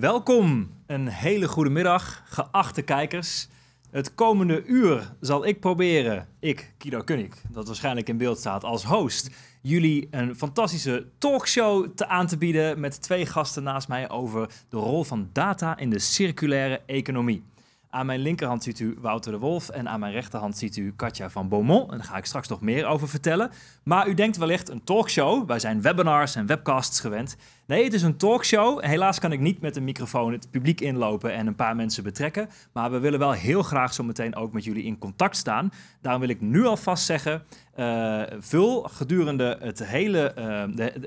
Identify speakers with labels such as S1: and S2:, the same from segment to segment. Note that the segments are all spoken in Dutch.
S1: Welkom, een hele goede middag, geachte kijkers. Het komende uur zal ik proberen, ik, Kido Kunnik, dat waarschijnlijk in beeld staat als host, jullie een fantastische talkshow te aan te bieden met twee gasten naast mij over de rol van data in de circulaire economie. Aan mijn linkerhand ziet u Wouter de Wolf en aan mijn rechterhand ziet u Katja van Beaumont. En daar ga ik straks nog meer over vertellen. Maar u denkt wellicht een talkshow. Wij zijn webinars en webcasts gewend. Nee, het is een talkshow. Helaas kan ik niet met een microfoon het publiek inlopen en een paar mensen betrekken. Maar we willen wel heel graag zo meteen ook met jullie in contact staan. Daarom wil ik nu alvast zeggen: eh, vul gedurende het hele, eh,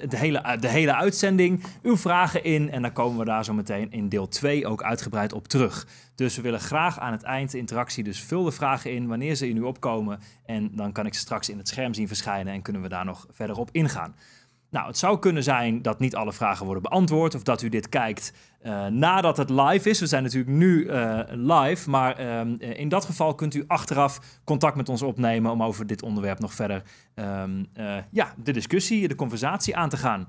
S1: de, hele, eh, de hele uitzending uw vragen in. En dan komen we daar zo meteen in deel 2 ook uitgebreid op terug. Dus we willen graag aan het eind de interactie. Dus vul de vragen in wanneer ze in u opkomen. En dan kan ik ze straks in het scherm zien verschijnen en kunnen we daar nog verder op ingaan. Nou, het zou kunnen zijn dat niet alle vragen worden beantwoord of dat u dit kijkt eh, nadat het live is. We zijn natuurlijk nu eh, live, maar eh, in dat geval kunt u achteraf contact met ons opnemen om over dit onderwerp nog verder ehm, ja, de discussie, de conversatie aan te gaan.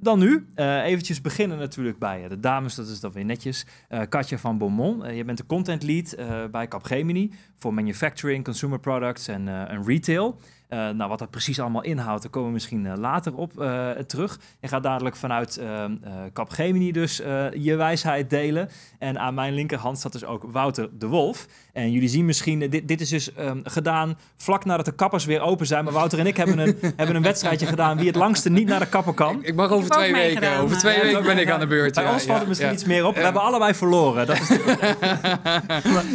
S1: dan nu, eventjes beginnen natuurlijk bij de dames, dat is dan weer netjes. Katja van Beaumont, je bent de content lead bij Capgemini voor manufacturing, consumer products en retail. Eh, nou, wat dat precies allemaal inhoudt, daar komen we misschien eh, later op eh, terug. En gaat dadelijk vanuit ehm, Capgemini dus je wijsheid delen. En aan mijn linkerhand staat dus ook Wouter de Wolf. En jullie zien misschien, eh, dit, dit is dus ehm, gedaan vlak nadat de kappers weer open zijn. Maar Wouter en ik hebben een, hebben een wedstrijdje gedaan wie het langste niet naar de kapper kan. Ik, mag over twee weken. over twee weken ben ik aan de beurt. Bij ons valt het misschien iets meer op. We hebben allebei verloren. Dat is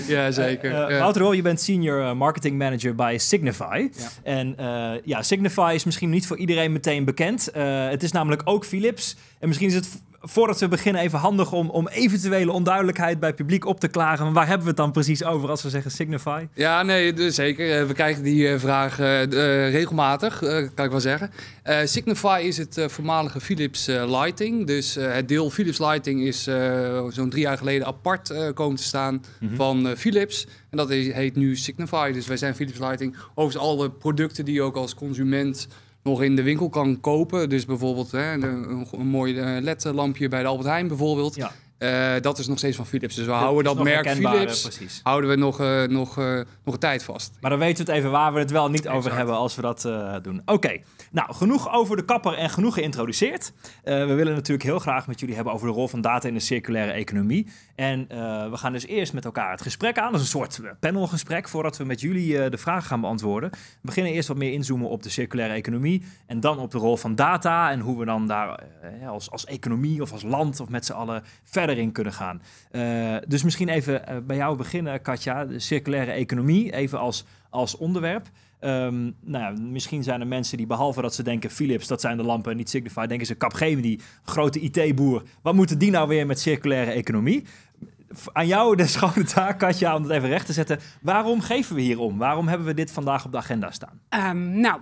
S1: ja, zeker. Eh, eh, Wouter rol. je bent senior marketing manager bij Signify. En ja, Signify is misschien niet voor iedereen meteen bekend. het is namelijk ook Philips. En misschien is het voordat we beginnen, even handig om, om eventuele onduidelijkheid bij publiek op te klaren. Maar waar hebben we het dan precies over als we zeggen Signify?
S2: Ja, nee, zeker. Eh, we krijgen die eh, vraag eh, regelmatig, kan ik wel zeggen. Signify is het voormalige Philips Lighting. Dus het deel Philips Lighting is zo'n drie jaar geleden apart komen te staan mhm. van Philips. En dat heet nu Signify. Dus wij zijn Philips Lighting. Overigens alle producten die je ook als consument nog in de winkel kan kopen. Dus bijvoorbeeld hè, een, een, mooi eh, LED-lampje bij de Albert Heijn bijvoorbeeld. Ja. Eh, dat is nog steeds van Philips. Dus we houden dat merk Philips eh, precies.
S1: houden we nog, nog, nog een tijd vast. Maar dan weten we het even waar we het wel niet over hebben als we dat doen. Oké, nou, genoeg over de kapper en genoeg geïntroduceerd. Eh, we willen natuurlijk heel graag met jullie hebben over de rol van data in de circulaire economie. En eh, we gaan dus eerst met elkaar het gesprek aan. Dat is een soort panelgesprek voordat we met jullie eh, de vraag gaan beantwoorden. We beginnen eerst wat meer inzoomen op de circulaire economie. En dan op de rol van data en hoe we dan daar als, als economie of als land of met z'n allen verder in kunnen gaan. dus misschien even bij jou beginnen, Katja. De circulaire economie, even als, als onderwerp. Um, nou, misschien zijn er mensen die, behalve dat ze denken Philips, dat zijn de lampen, niet Signify, denken ze Capgemini, grote IT-boer. Wat moeten die nou weer met circulaire economie? Aan jou de schone taak, Katja, om dat even recht te zetten. Waarom geven we hierom? Waarom hebben we dit vandaag op de agenda staan?
S3: Ehm, nou,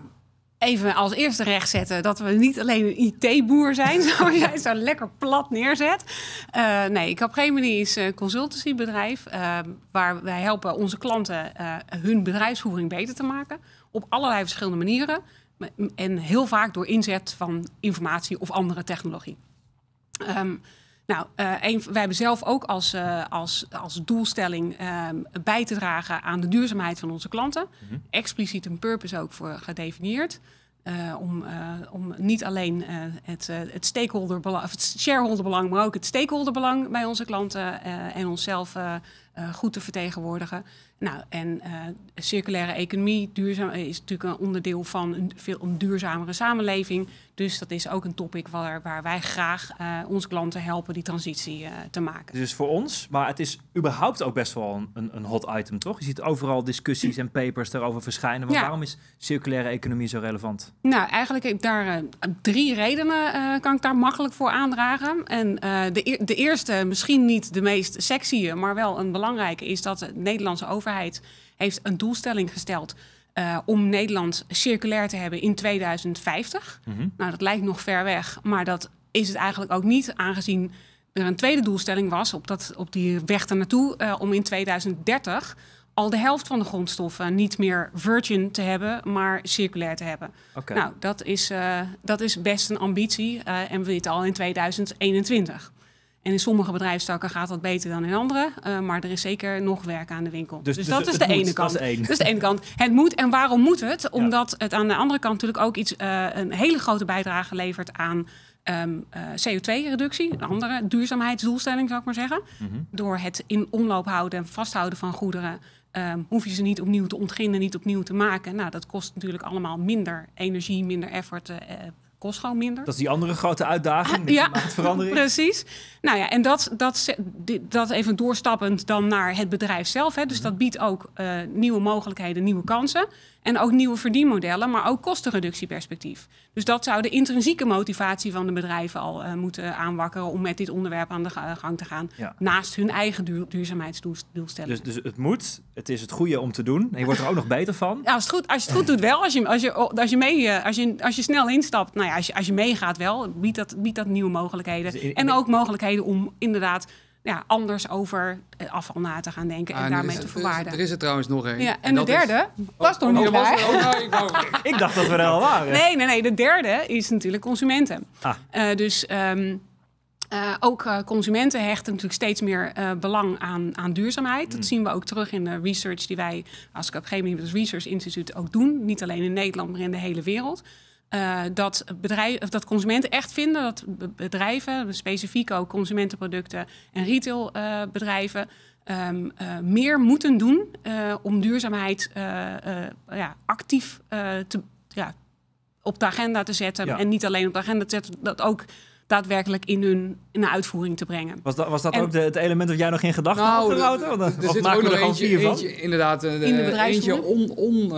S3: even als eerste recht zetten dat we niet alleen een IT-boer zijn, zoals jij zo lekker plat neerzet. Uh, nee, geen is een eh, consultancybedrijf ehm, waar wij helpen onze klanten eh, hun bedrijfsvoering beter te maken op allerlei verschillende manieren en heel vaak door inzet van informatie of andere technologie. Um, nou, eh, wij hebben zelf ook als, eh, als, als doelstelling ehm, bij te dragen aan de duurzaamheid van onze klanten. Mhm. Expliciet een purpose ook voor gedefinieerd. Eh, om, om niet alleen het, het, stakeholderbelang, of het shareholderbelang, maar ook het stakeholderbelang bij onze klanten en onszelf goed te vertegenwoordigen. Nou, en eh, circulaire economie duurzaam, eh, is natuurlijk een onderdeel van een veel een duurzamere samenleving. Dus dat is ook een topic waar, waar wij graag eh, onze klanten helpen die transitie te maken.
S1: Dus voor ons, maar het is überhaupt ook best wel een, een hot item, toch? Je ziet overal discussies en papers daarover verschijnen. Maar waarom is circulaire economie zo relevant?
S3: Nou, eigenlijk heb ik daar drie redenen kan ik daar makkelijk voor aandragen. En de, de eerste, misschien niet de meest sexy, maar wel een belangrijke, is dat de Nederlandse overheid heeft een doelstelling gesteld eh, om Nederland circulair te hebben in 2050. Mhm. Nou, dat lijkt nog ver weg, maar dat is het eigenlijk ook niet, aangezien er een tweede doelstelling was op, dat, op die weg ernaartoe uh, om in 2030 al de helft van de grondstoffen niet meer virgin te hebben, maar circulair te hebben. Nou, dat is, eh, dat is best een ambitie en we zitten al in 2021. En in sommige bedrijfstakken gaat dat beter dan in andere. Eh, maar er is zeker nog werk aan de winkel. Dus, dus, dus dat, is de ene kant. Dat is, de ene kant. Het moet en waarom moet het? Omdat het aan de andere kant natuurlijk ook iets, eh, een hele grote bijdrage levert aan ehm, eh, CO2-reductie. Een andere duurzaamheidsdoelstelling zou ik maar zeggen. Mhm. Door het in omloop houden en vasthouden van goederen. Ehm, hoef je ze niet opnieuw te ontginnen, niet opnieuw te maken. Nou, dat kost natuurlijk allemaal minder energie, minder effort kost gewoon minder. Dat is
S1: die andere grote uitdaging, ah, ja, veranderen. precies.
S3: Nou ja, en dat, dat, dat even doorstappend dan naar het bedrijf zelf. Hè. Dus mhm. dat biedt ook eh, nieuwe mogelijkheden, nieuwe kansen. En ook nieuwe verdienmodellen, maar ook kostenreductieperspectief. Dus dat zou de intrinsieke motivatie van de bedrijven al eh, moeten aanwakkeren om met dit onderwerp aan de gang te gaan. Naast hun eigen duurzaamheidsdoelstellingen.
S1: Dus, dus het moet, het is het goede om te doen. En je wordt er ook nog beter van.
S3: Ja, als, het goed, als je het goed doet wel, als je, als je, oh, als je, mee, eh, als je, als je snel instapt, nou ja, als je, als je meegaat wel, biedt dat, biedt dat nieuwe mogelijkheden. Dus en ook mogelijkheden om inderdaad ja, anders over eh, afval na te gaan denken en ah, daarmee te verwaarden. Er is, er
S2: trouwens nog één. Ja, en, de derde
S3: is... was oh, nog niet oh, bij. Oh,
S1: ik, dacht dat we er al waren. Nee,
S3: nee, nee. De derde is natuurlijk consumenten. Ah. Eh, dus... Ehm, eh, ook consumenten hechten natuurlijk steeds meer belang aan, aan duurzaamheid. Dat hmm. zien we ook terug in de research die wij als Capgemini, het dus Research Instituut, ook doen. Niet alleen in Nederland, maar in de hele wereld. Eh, dat, bedrijf, dat consumenten echt vinden dat bedrijven, specifiek ook consumentenproducten en retailbedrijven, eh, ehm, eh, meer moeten doen om duurzaamheid ja, actief te, ja, op de agenda te zetten. En niet alleen op de agenda te zetten, dat ook daadwerkelijk in hun in de uitvoering te brengen. Was
S1: dat, was dat ook het element dat jij nog geen gedachten nou, had gehouden? Er, er zit ook nog eentje, vier van? inderdaad, eh, in de eentje on... on uh,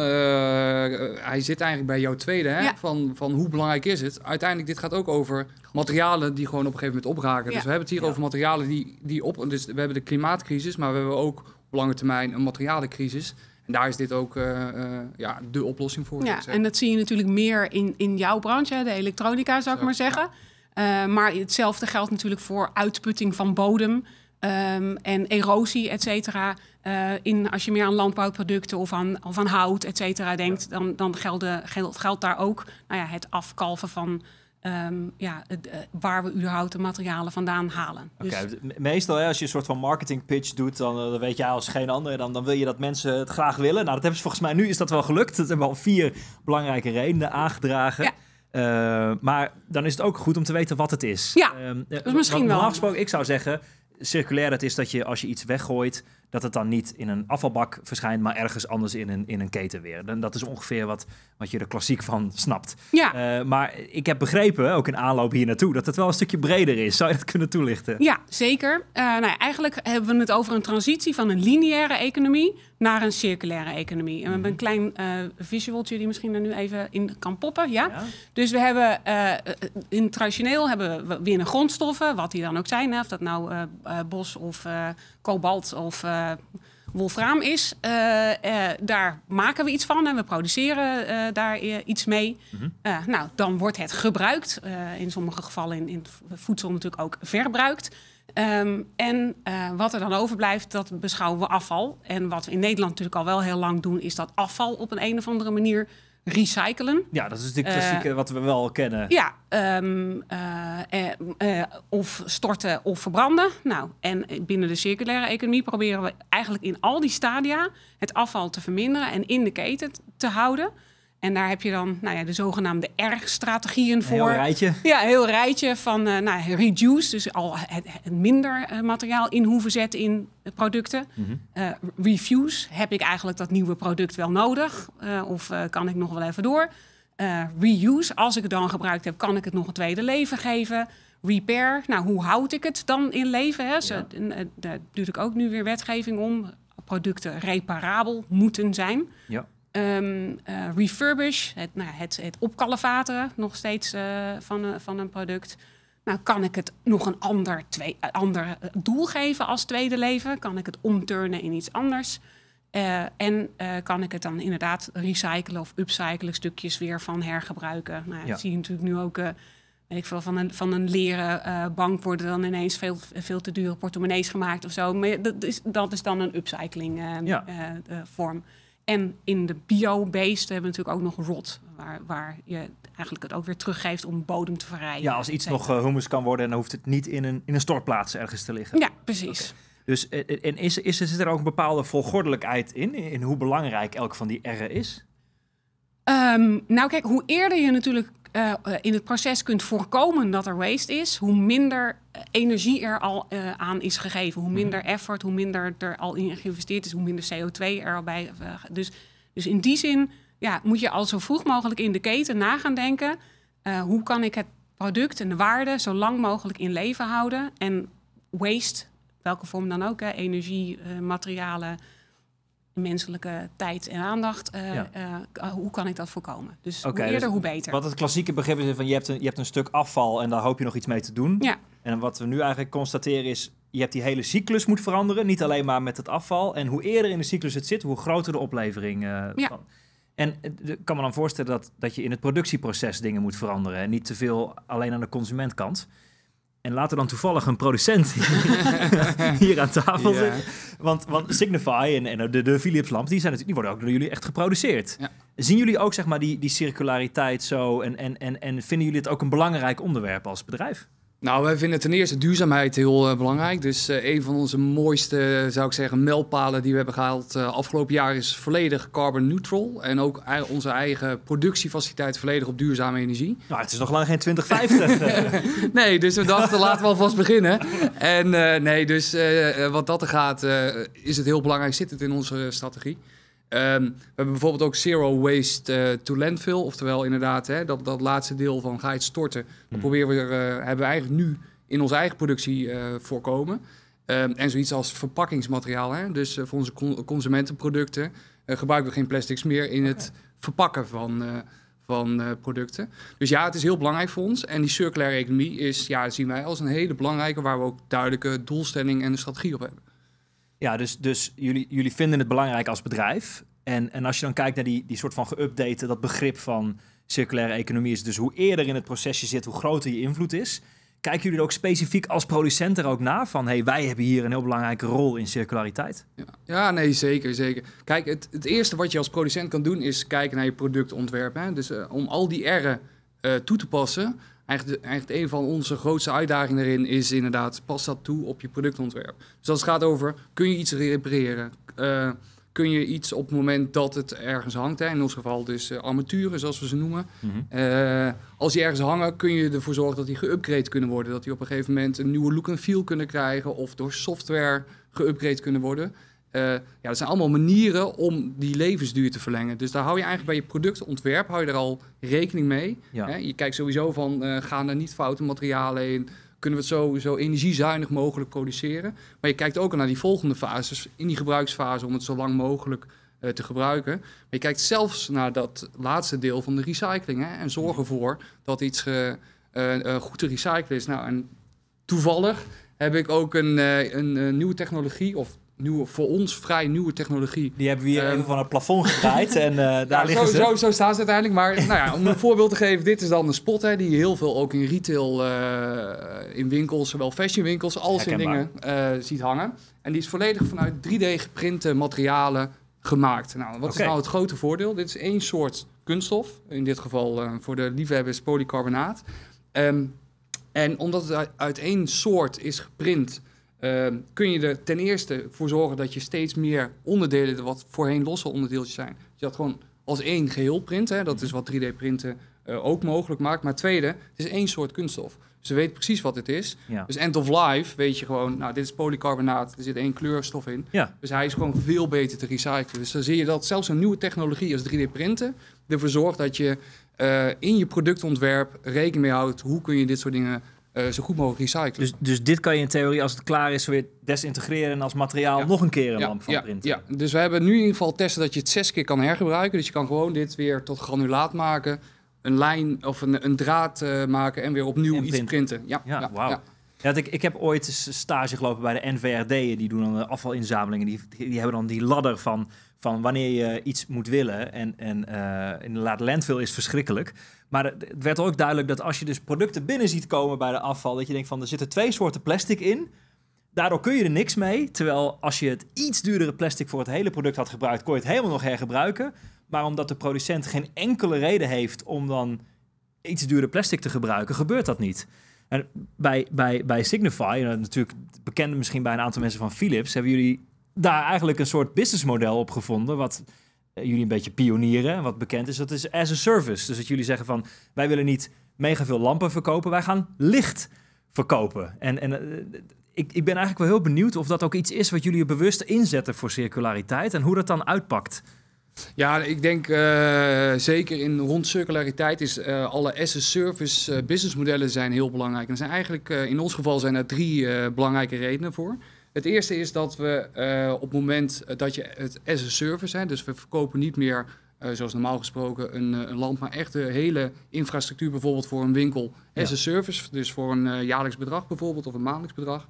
S2: hij zit eigenlijk bij jouw tweede, hè? Van, van hoe belangrijk is het? Uiteindelijk, dit gaat ook over materialen die gewoon op een gegeven moment opraken. Dus we hebben het hier over materialen die, die op... Dus we hebben de klimaatcrisis, maar we hebben ook op lange termijn een materialencrisis... En daar is dit ook eh, eh, ja, de oplossing voor. Ja, en dat
S3: zie je natuurlijk meer in, in jouw branche, de elektronica, zou ik maar zeggen. Eh, maar hetzelfde geldt natuurlijk voor uitputting van bodem ehm, en erosie, et cetera. Eh, in, als je meer aan landbouwproducten of aan, of hout, et cetera, denkt, dan, dan gelden, geldt, daar ook nou ja, het afkalven van ehm, ja, het, eh, waar we überhaupt de materialen vandaan halen. Dus-
S1: meestal hè, als je een soort van marketing pitch doet, dan, dan weet jij ah, als geen ander, dan, dan wil je dat mensen het graag willen. Nou, dat hebben ze volgens mij nu is dat wel gelukt. Dat hebben we al vier belangrijke redenen aangedragen. Ja. Eh, maar dan is het ook goed om te weten wat het is. Ja, ehm, dus eh, misschien wel. Normaal gesproken, ik zou zeggen, circulair het is dat je als je iets weggooit dat het dan niet in een afvalbak verschijnt, maar ergens anders in een, in een keten weer. En dat is ongeveer wat, wat je er klassiek van snapt. Ja. Eh, maar ik heb begrepen, ook in aanloop hier naartoe, dat het wel een stukje breder is. Zou je dat kunnen toelichten? Ja,
S3: zeker. Eh, nou eigenlijk hebben we het over een transitie van een lineaire economie naar een circulaire economie. En we hebben een mhm. klein uh, visualtje die misschien er nu even in kan poppen. Ja? Dus we hebben in traditioneel hebben we winnen grondstoffen, wat die dan ook zijn. Hè, of dat nou bos of kobalt of eh, wolfraam is. Eh, eh, daar maken we iets van en we produceren daar iets mee. Mhm. nou, dan wordt het gebruikt. in sommige gevallen in, in voedsel natuurlijk ook verbruikt. Ehm, en wat er dan overblijft, dat beschouwen we afval. En wat we in Nederland natuurlijk al wel heel lang doen, is dat afval op een, een of andere manier recyclen. Ja, dat is de klassieke eh,
S1: wat we wel kennen. Ja,
S3: ehm, eh, eh, of storten of verbranden. Nou, en binnen de circulaire economie proberen we eigenlijk in al die stadia het afval te verminderen en in de keten te houden. En daar heb je dan nou ja, de zogenaamde R-strategieën voor. Een heel rijtje. Ja, een heel rijtje van eh, nou, reduce, dus al het, minder eh, materiaal in hoeven zetten in producten. Mm refuse, heb ik eigenlijk dat nieuwe product wel nodig? of kan ik nog wel even door? reuse, als ik het dan gebruikt heb, kan ik het nog een tweede leven geven? Repair, nou hoe houd ik het dan in leven? Hè? Zo, ja. daar doe ik ook nu weer wetgeving om. Producten reparabel moeten zijn. Ja. Ehm, eh, refurbish, het, nou, het, het opkalevateren nog steeds eh, van, van een product. Nou, kan ik het nog een ander, twee, eh, ander doel geven als tweede leven? Kan ik het omturnen in iets anders? en kan ik het dan inderdaad recyclen of upcyclen, stukjes weer van hergebruiken? Nou, ja. Dat zie je natuurlijk nu ook ik van een, van een leren bank worden dan ineens veel, veel te dure portemonnees gemaakt of zo. Maar dat is, dat is dan een upcycling ehm, vorm. En in de biobeesten hebben we natuurlijk ook nog rot, waar, waar je eigenlijk het ook weer teruggeeft om bodem te verrijken. Ja, als iets nog eh,
S1: humus kan worden, dan hoeft het niet in een, in een stortplaats ergens te liggen. Ja, precies. Dus eh, eh, en is, is, zit er ook een bepaalde volgordelijkheid in, in hoe belangrijk elk van die R'en is?
S3: Ehm, nou kijk, hoe eerder je natuurlijk eh, eh, in het proces kunt voorkomen dat er waste is, hoe minder eh, energie er al aan is gegeven. Hoe minder mhm. effort, hoe minder er al in geïnvesteerd is, hoe minder CO2 er al bij. dus, dus in die zin ja, moet je al zo vroeg mogelijk in de keten na gaan denken. hoe kan ik het product en de waarde zo lang mogelijk in leven houden? En waste, welke vorm dan ook, hè, energie, materialen menselijke tijd en aandacht. Eh, eh, hoe kan ik dat voorkomen? Dus hoe eerder, dus hoe beter. Wat het
S1: klassieke begrip is van je hebt, een, je hebt een stuk afval en daar hoop je nog iets mee te doen. Ja. En wat we nu eigenlijk constateren is, je hebt die hele cyclus moet veranderen. Niet alleen maar met het afval. En hoe eerder in de cyclus het zit, hoe groter de oplevering. Eh, ja. Van. En ik kan me dan voorstellen dat, dat je in het productieproces dingen moet veranderen. En niet te veel alleen aan de consumentkant. En later dan toevallig een producent hier aan tafel yeah. zit. Want, want Signify en, en de, Philips lamp, die, zijn natuurlijk, worden ook door jullie echt geproduceerd. Zien jullie ook zeg maar, die, die circulariteit zo en, en, en, en vinden jullie het ook een belangrijk onderwerp als bedrijf?
S2: Nou, wij vinden ten eerste duurzaamheid heel eh, belangrijk. Dus eh, een van onze mooiste, zou ik zeggen, mijlpalen die we hebben gehaald eh, afgelopen jaar is volledig carbon neutral. En ook onze eigen productiefaciliteit volledig op duurzame energie. Nou, het is nog lang geen 2050. nee, dus we dachten laten we alvast beginnen. En nee, dus wat dat er gaat, is het heel belangrijk, zit het in onze strategie. Ehm, we hebben bijvoorbeeld ook zero waste uh, to landfill. Oftewel inderdaad, hè, dat, dat laatste deel van ga je het storten. Dat hmm. proberen we, eh, hebben we eigenlijk nu in onze eigen productie eh, voorkomen. Ehm, en zoiets als verpakkingsmateriaal. Hè? Dus voor onze consumentenproducten gebruiken we geen plastics meer in het verpakken van, van producten. Dus ja, het is heel belangrijk voor ons. En die circulaire economie is, ja, zien wij als een hele belangrijke... waar we ook duidelijke doelstelling en strategie op hebben.
S1: Ja, dus, dus jullie, jullie vinden het belangrijk als bedrijf. En, en als je dan kijkt naar die, die soort van geüpdate, dat begrip van circulaire economie is dus hoe eerder in het proces je zit, hoe groter je invloed is. Kijken jullie er ook specifiek als producent er ook naar van hey, wij hebben hier een heel belangrijke rol in circulariteit? Ja, ja nee,
S2: zeker, zeker. Kijk, het, het eerste wat je als producent kan doen is kijken naar je productontwerp. Hè? Dus eh, om al die R'en eh, toe te passen, Eigenlijk, eigenlijk een van onze grootste uitdagingen erin is inderdaad, pas dat toe op je productontwerp. Dus als het gaat over, kun je iets repareren? Eh, kun je iets op het moment dat het ergens hangt, hè, in ons geval dus eh, armaturen zoals we ze noemen. Mhm. Eh, als die ergens hangen, kun je ervoor zorgen dat die geüpgrade kunnen worden. Dat die op een gegeven moment een nieuwe look en feel kunnen krijgen of door software geüpgrade kunnen worden. Eh, ja, dat zijn allemaal manieren om die levensduur te verlengen. Dus daar hou je eigenlijk bij je productontwerp hou je er al rekening mee. Hè? Je kijkt sowieso van, eh, gaan er niet foute materialen in? Kunnen we het zo energiezuinig mogelijk produceren? Maar je kijkt ook naar die volgende fases, in die gebruiksfase, om het zo lang mogelijk eh, te gebruiken. Maar je kijkt zelfs naar dat laatste deel van de recycling. Hè? En zorg ervoor dat iets goed te recyclen is. Nou, en toevallig heb ik ook een, een, een nieuwe technologie, of nieuwe, voor ons vrij nieuwe technologie. Die hebben we hier ehm, even van het plafond gedraaid en eh, daar liggen zo, ze. Zo, zo staan ze uiteindelijk. Maar nou ja, om een voorbeeld te geven, dit is dan een spot hè, die heel veel ook in retail, eh, in winkels, zowel fashionwinkels als in dingen eh, ziet hangen. En die is volledig vanuit 3D geprinte materialen gemaakt. Nou, wat is nou het grote voordeel? Dit is één soort kunststof, in dit geval voor de liefhebbers polycarbonaat. Ehm, en omdat het uit één soort is geprint Ehm, kun je er ten eerste voor zorgen dat je steeds meer onderdelen, wat voorheen losse onderdeeltjes zijn, Je dat gewoon als één geheel print. Hè, dat is wat 3D-printen mhm. eh, ook mogelijk maakt. Maar tweede, het is één soort kunststof. Dus ze weet precies wat het is. Dus end of life weet je gewoon, nou, dit is polycarbonaat, er zit één kleurstof in. Dus hij is gewoon veel beter te recyclen. Dus dan zie je dat zelfs een nieuwe technologie als 3D-printen ervoor zorgt dat je eh, in je productontwerp rekening mee houdt. Hoe kun je dit soort dingen eh, zo goed mogelijk recyclen. Dus, dus, dit kan je in theorie, als het klaar is, weer desintegreren en als materiaal nog een keer een ja, lamp van ja, printen. Ja, dus we hebben nu in ieder geval testen dat je het zes keer kan hergebruiken. Dus je kan gewoon dit weer tot granulaat maken, een lijn of een, een draad eh, maken en weer opnieuw iets printen.
S1: Ja, ja, wauw. Ja, ik, ik heb ooit stage gelopen bij de NVRD'en. Die doen dan afvalinzamelingen. Die, die hebben dan die ladder van van wanneer je iets moet willen. En, en uh, inderdaad, landfill is verschrikkelijk. Maar het werd ook duidelijk dat als je dus producten binnen ziet komen bij de afval, dat je denkt van er zitten twee soorten plastic in. Daardoor kun je er niks mee. Terwijl als je het iets duurdere plastic voor het hele product had gebruikt, kon je het helemaal nog hergebruiken. Maar omdat de producent geen enkele reden heeft om dan iets duurder plastic te gebruiken, gebeurt dat niet. En bij, bij, bij Signify, natuurlijk bekend misschien bij een aantal mensen van Philips, hebben jullie daar eigenlijk een soort businessmodel op gevonden. Wat eh, jullie een beetje pionieren, wat bekend is. Dat is as a service. Dus dat jullie zeggen van wij willen niet mega veel lampen verkopen, wij gaan licht verkopen. En, en eh, ik, ik ben eigenlijk wel heel benieuwd of dat ook iets is wat jullie bewust inzetten voor circulariteit en hoe dat dan uitpakt.
S2: Ja, ik denk eh, zeker in rond circulariteit is alle as-a-service businessmodellen zijn heel belangrijk. En zijn eigenlijk in ons geval zijn er drie belangrijke redenen voor. Het eerste is dat we eh, op het moment eh, dat je het as a service, hebt. dus we verkopen niet meer eh, zoals normaal gesproken een, een, land, maar echt de hele infrastructuur bijvoorbeeld voor een winkel as a service, dus voor een jaarlijks bedrag bijvoorbeeld of een maandelijks bedrag.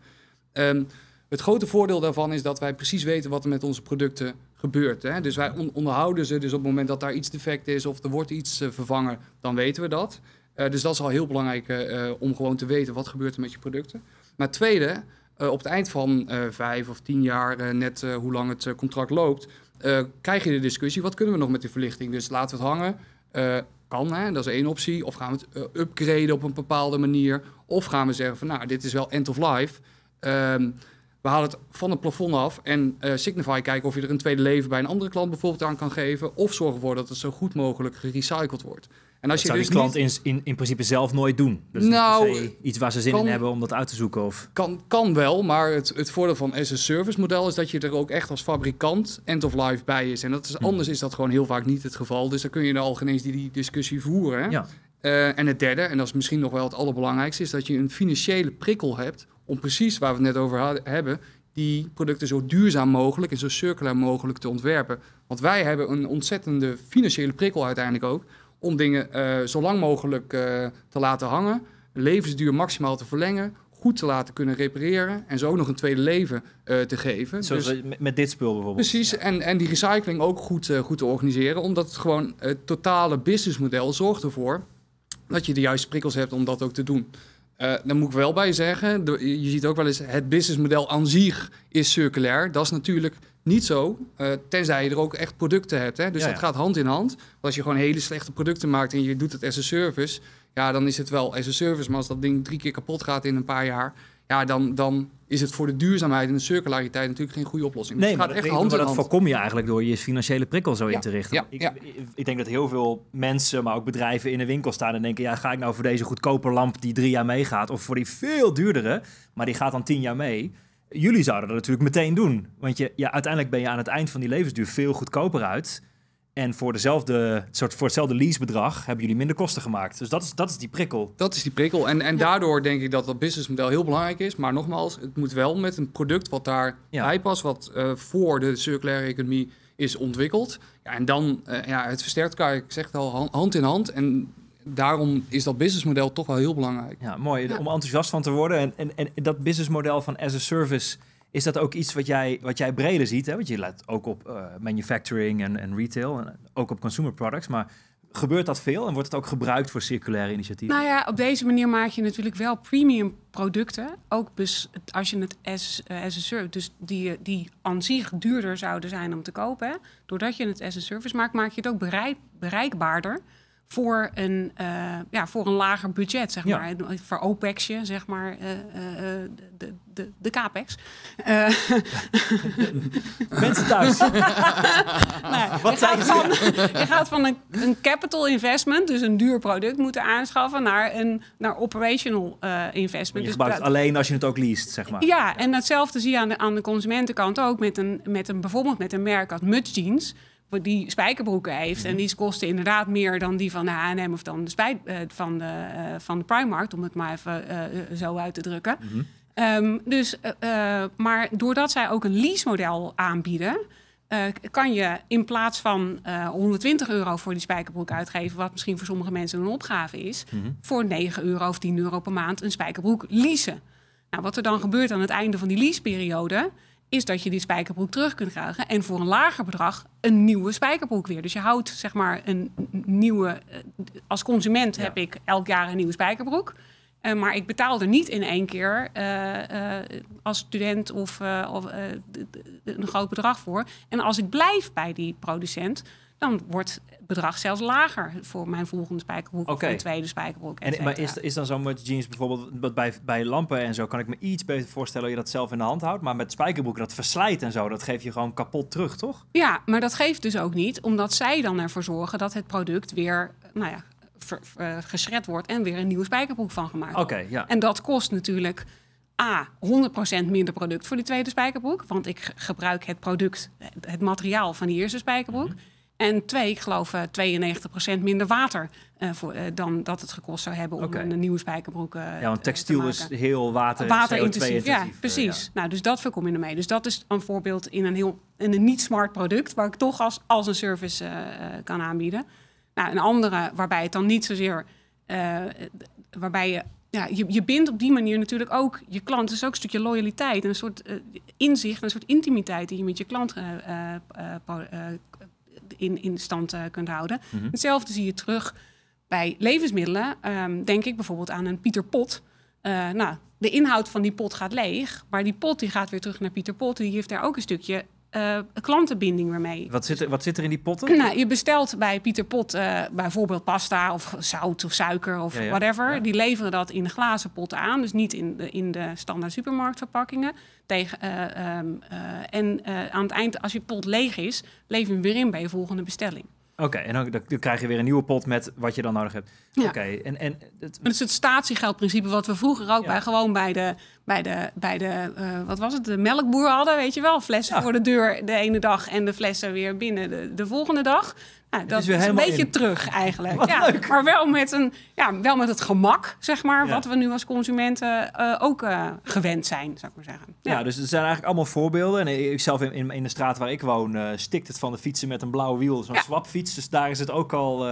S2: Ehm, het grote voordeel daarvan is dat wij precies weten wat er met onze producten gebeurt. Hè? Dus wij onderhouden ze, dus op het moment dat daar iets defect is of er wordt iets vervangen, dan weten we dat. dus dat is al heel belangrijk om gewoon te weten wat gebeurt er met je producten. Maar tweede, eh, op het eind van eh, vijf of tien jaar, eh, net hoe lang het contract loopt, krijg je de discussie: wat kunnen we nog met die verlichting? Dus laten we het hangen. kan, hè? dat is één optie. Of gaan we het upgraden op een bepaalde manier. Of gaan we zeggen van nou, dit is wel end of life. Ehm, we halen het van het plafond af en Signify kijken of je er een tweede leven bij een andere klant bijvoorbeeld aan kan geven. Of zorgen ervoor dat het zo goed mogelijk
S1: gerecycled wordt. En als je dus klant niet... in, principe zelf nooit doen. Dus nou, iets waar ze zin in hebben om dat uit te zoeken. Of...
S2: Kan, kan wel, maar het, het voordeel van as-a-service model is dat je er ook echt als fabrikant end-of-life bij is. En dat hmm. anders is dat gewoon heel vaak niet het geval. Dus dan kun je dan al geen eens die, die discussie voeren. Hè? Eh, en het derde, en dat is misschien nog wel het allerbelangrijkste, is dat je een financiële prikkel hebt om precies waar we het net over hadden, hebben, die producten zo duurzaam mogelijk en zo circulair mogelijk te ontwerpen. Want wij hebben een ontzettende financiële prikkel uiteindelijk ook om dingen eh, zo lang mogelijk eh, te laten hangen, levensduur maximaal te verlengen, goed te laten kunnen repareren en zo ook nog een tweede leven eh, te geven. Zoals dus-
S1: met dit spul bijvoorbeeld.
S2: Precies, en, en die recycling ook goed, goed te organiseren, omdat het gewoon het totale businessmodel zorgt ervoor dat je de juiste prikkels hebt om dat ook te doen. Uh, dan moet ik wel bij zeggen, je ziet ook wel eens het businessmodel aan zich is circulair. Dat is natuurlijk niet zo, eh, tenzij je er ook echt producten hebt. Hè? Dus dat gaat hand in hand. Want als je gewoon hele slechte producten maakt en je doet het as a service, ja, dan is het wel as a service. Maar als dat ding drie keer kapot gaat in een paar jaar, ja, dan, dan is het voor de duurzaamheid en de circulariteit natuurlijk geen goede oplossing.
S1: Nee, het gaat maar, echt hand in dat voorkom je eigenlijk door je financiële prikkel zo in te richten. ik, ik, denk dat heel veel mensen, maar ook bedrijven in de winkel staan en denken... ja, ga ik nou voor deze goedkope lamp die drie jaar meegaat... of voor die veel duurdere, maar die gaat dan tien jaar mee... Jullie zouden dat natuurlijk meteen doen. Want je, ja, uiteindelijk ben je aan het eind van die levensduur veel goedkoper uit en voor, dezelfde, soort, voor hetzelfde leasebedrag hebben jullie minder kosten gemaakt. Dus dat is, dat is die prikkel. Dat is die prikkel. En, en daardoor denk
S2: ik dat dat businessmodel heel belangrijk is. Maar nogmaals, het moet wel met een product wat daar ja. past. Wat eh, voor de circulaire economie is ontwikkeld. Ja, en dan, uh, ja, het versterkt elkaar, ik zeg
S1: het al, hand in hand. En daarom is dat businessmodel toch wel heel belangrijk. Ja, mooi. Om enthousiast van te worden. En, en, en dat businessmodel van as a service is dat ook iets wat jij, wat jij breder ziet? Hè? Want je let ook op eh, manufacturing en, en retail, en ook op consumer products. Maar gebeurt dat veel en wordt het ook gebruikt voor circulaire initiatieven? Nou
S3: ja, op deze manier maak je natuurlijk wel premium producten. Ook als je het as, eh, as a service, dus die, die aan zich duurder zouden zijn om te kopen. Doordat je het as a service maakt, maak je het ook bereikbaarder voor een, eh, ja, voor een lager budget, zeg maar. Voor OPEXje, zeg maar, eh, eh, de, de, de CAPEX. Mensen thuis. nee, Wat je, gaat van, je gaat van een, een, capital investment, dus een duur product moeten aanschaffen, naar een naar operational investment. Maar je dus gebruikt dus, alleen
S1: als je het ook leest, zeg maar. Ja,
S3: en datzelfde zie je aan de, aan de consumentenkant ook met een, met een, bijvoorbeeld met een merk als Mudge Jeans die spijkerbroeken heeft. En mhm. die kosten inderdaad meer dan die van de H&M of dan de spijt, eh, van, de, eh, van de Primark, om het maar even eh, zo uit te drukken. Mhm. Ehm, dus, maar doordat zij ook een leasemodel aanbieden, kan je in plaats van 120 euro voor die spijkerbroek uitgeven, wat misschien voor sommige mensen een opgave is, mhm. voor 9 euro of 10 euro per maand een spijkerbroek leasen. Nou, wat er dan gebeurt aan het einde van die leaseperiode, is dat je die spijkerbroek terug kunt krijgen. En voor een lager bedrag een nieuwe spijkerbroek weer. Dus je houdt zeg maar een nieuwe. Eh, als consument heb ik elk jaar een nieuwe spijkerbroek. Eh, maar ik betaal er niet in één keer eh, als student of, of een groot bedrag voor. En als ik blijf bij die producent, dan wordt bedrag zelfs lager voor mijn volgende spijkerbroek okay. of mijn tweede spijkerbroek. En, maar is,
S1: is dan zo'n met jeans bijvoorbeeld bij, bij lampen en zo, kan ik me iets beter voorstellen dat je dat zelf in de hand houdt. Maar met spijkerbroeken, dat verslijt en zo, dat geef je gewoon kapot terug, toch?
S3: Ja, maar dat geeft dus ook niet, omdat zij dan ervoor zorgen dat het product weer, nou ja, eh, geschred wordt en weer een nieuwe spijkerbroek van gemaakt Oké, ja. En dat kost natuurlijk... A, 100% minder product voor die tweede spijkerbroek. Want ik gebruik het product, het materiaal van die eerste spijkerbroek. Mhm. En twee, ik geloof 92% eh, minder water eh, voor, eh, dan dat het gekost zou hebben om een nieuwe spijkerbroek ja, want
S1: textiel is heel water, waterintensief. Ja,
S3: precies. Nou, dus dat voorkom je ermee. Dus dat is een voorbeeld in een heel in een niet-smart product, waar ik toch als, als een service kan aanbieden. Nou, een andere waarbij het dan niet zozeer. waarbij je, ja, je, je bindt op die manier natuurlijk ook je klant. is ook een stukje loyaliteit en een soort inzicht, een soort intimiteit die je met je klant uh, in, in stand eh, kunt houden. Mhm. Hetzelfde zie je terug bij levensmiddelen. Ehm, denk ik bijvoorbeeld aan een Pieter Pot. Eh, nou, de inhoud van die pot gaat leeg, maar die pot die gaat weer terug naar Pieter Pot. Die heeft daar ook een stukje uh, klantenbinding weer mee.
S1: Wat zit, er, wat zit er in die potten? Nou,
S3: je bestelt bij Pieter Pot eh, bijvoorbeeld pasta of zout of suiker of whatever. Die leveren dat in glazen potten aan, dus niet in de, in de standaard supermarktverpakkingen. Tegen, eh, ehm, en aan het eind, als je pot leeg is, lever je hem weer in bij je volgende bestelling.
S1: Oké, en dan, krijg je weer een nieuwe pot met wat je dan nodig hebt. Ja. Oké, en, en het...
S3: het is het statiegeldprincipe wat we vroeger ook bij gewoon bij de, bij de, bij de eh, wat was het, de melkboer hadden, weet je wel. Flessen voor de deur de ene dag en de flessen weer binnen de, de volgende dag. Dus dat is, een beetje terug eigenlijk. ja, Maar wel met, een, ja, wel met het gemak, zeg maar, wat we nu als consumenten eh, ook eh, gewend zijn, zou ik maar zeggen. Ja.
S1: dus het zijn eigenlijk allemaal voorbeelden. En zelf in, in, de straat waar ik woon, eh, stikt het van de fietsen met een blauw wiel, zo'n swapfiets. Dus daar is het ook al.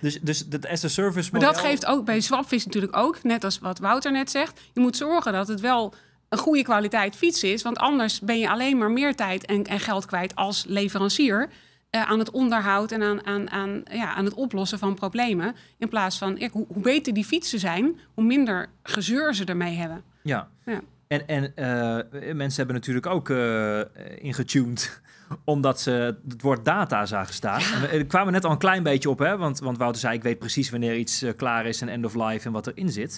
S1: Dus, dus dat as a service model... Maar dat geeft
S3: ook bij swapfiets natuurlijk ook, net als wat Wouter net zegt. Je moet zorgen dat het wel een goede kwaliteit fiets is. Want anders ben je alleen maar meer tijd en, en geld kwijt als leverancier. Eh, aan het onderhoud en aan, aan, aan, ja, aan het oplossen van problemen. In plaats van ik, hoe, beter die fietsen zijn, hoe minder gezeur ze ermee hebben. Ja. ja.
S1: En, en eh, mensen hebben natuurlijk ook eh, ingetuned omdat ze het woord data zagen staan. Ja. we, kwamen net al een klein beetje op, hè? Want, want Wouter zei: Ik weet precies wanneer iets klaar is en end of life en wat erin zit.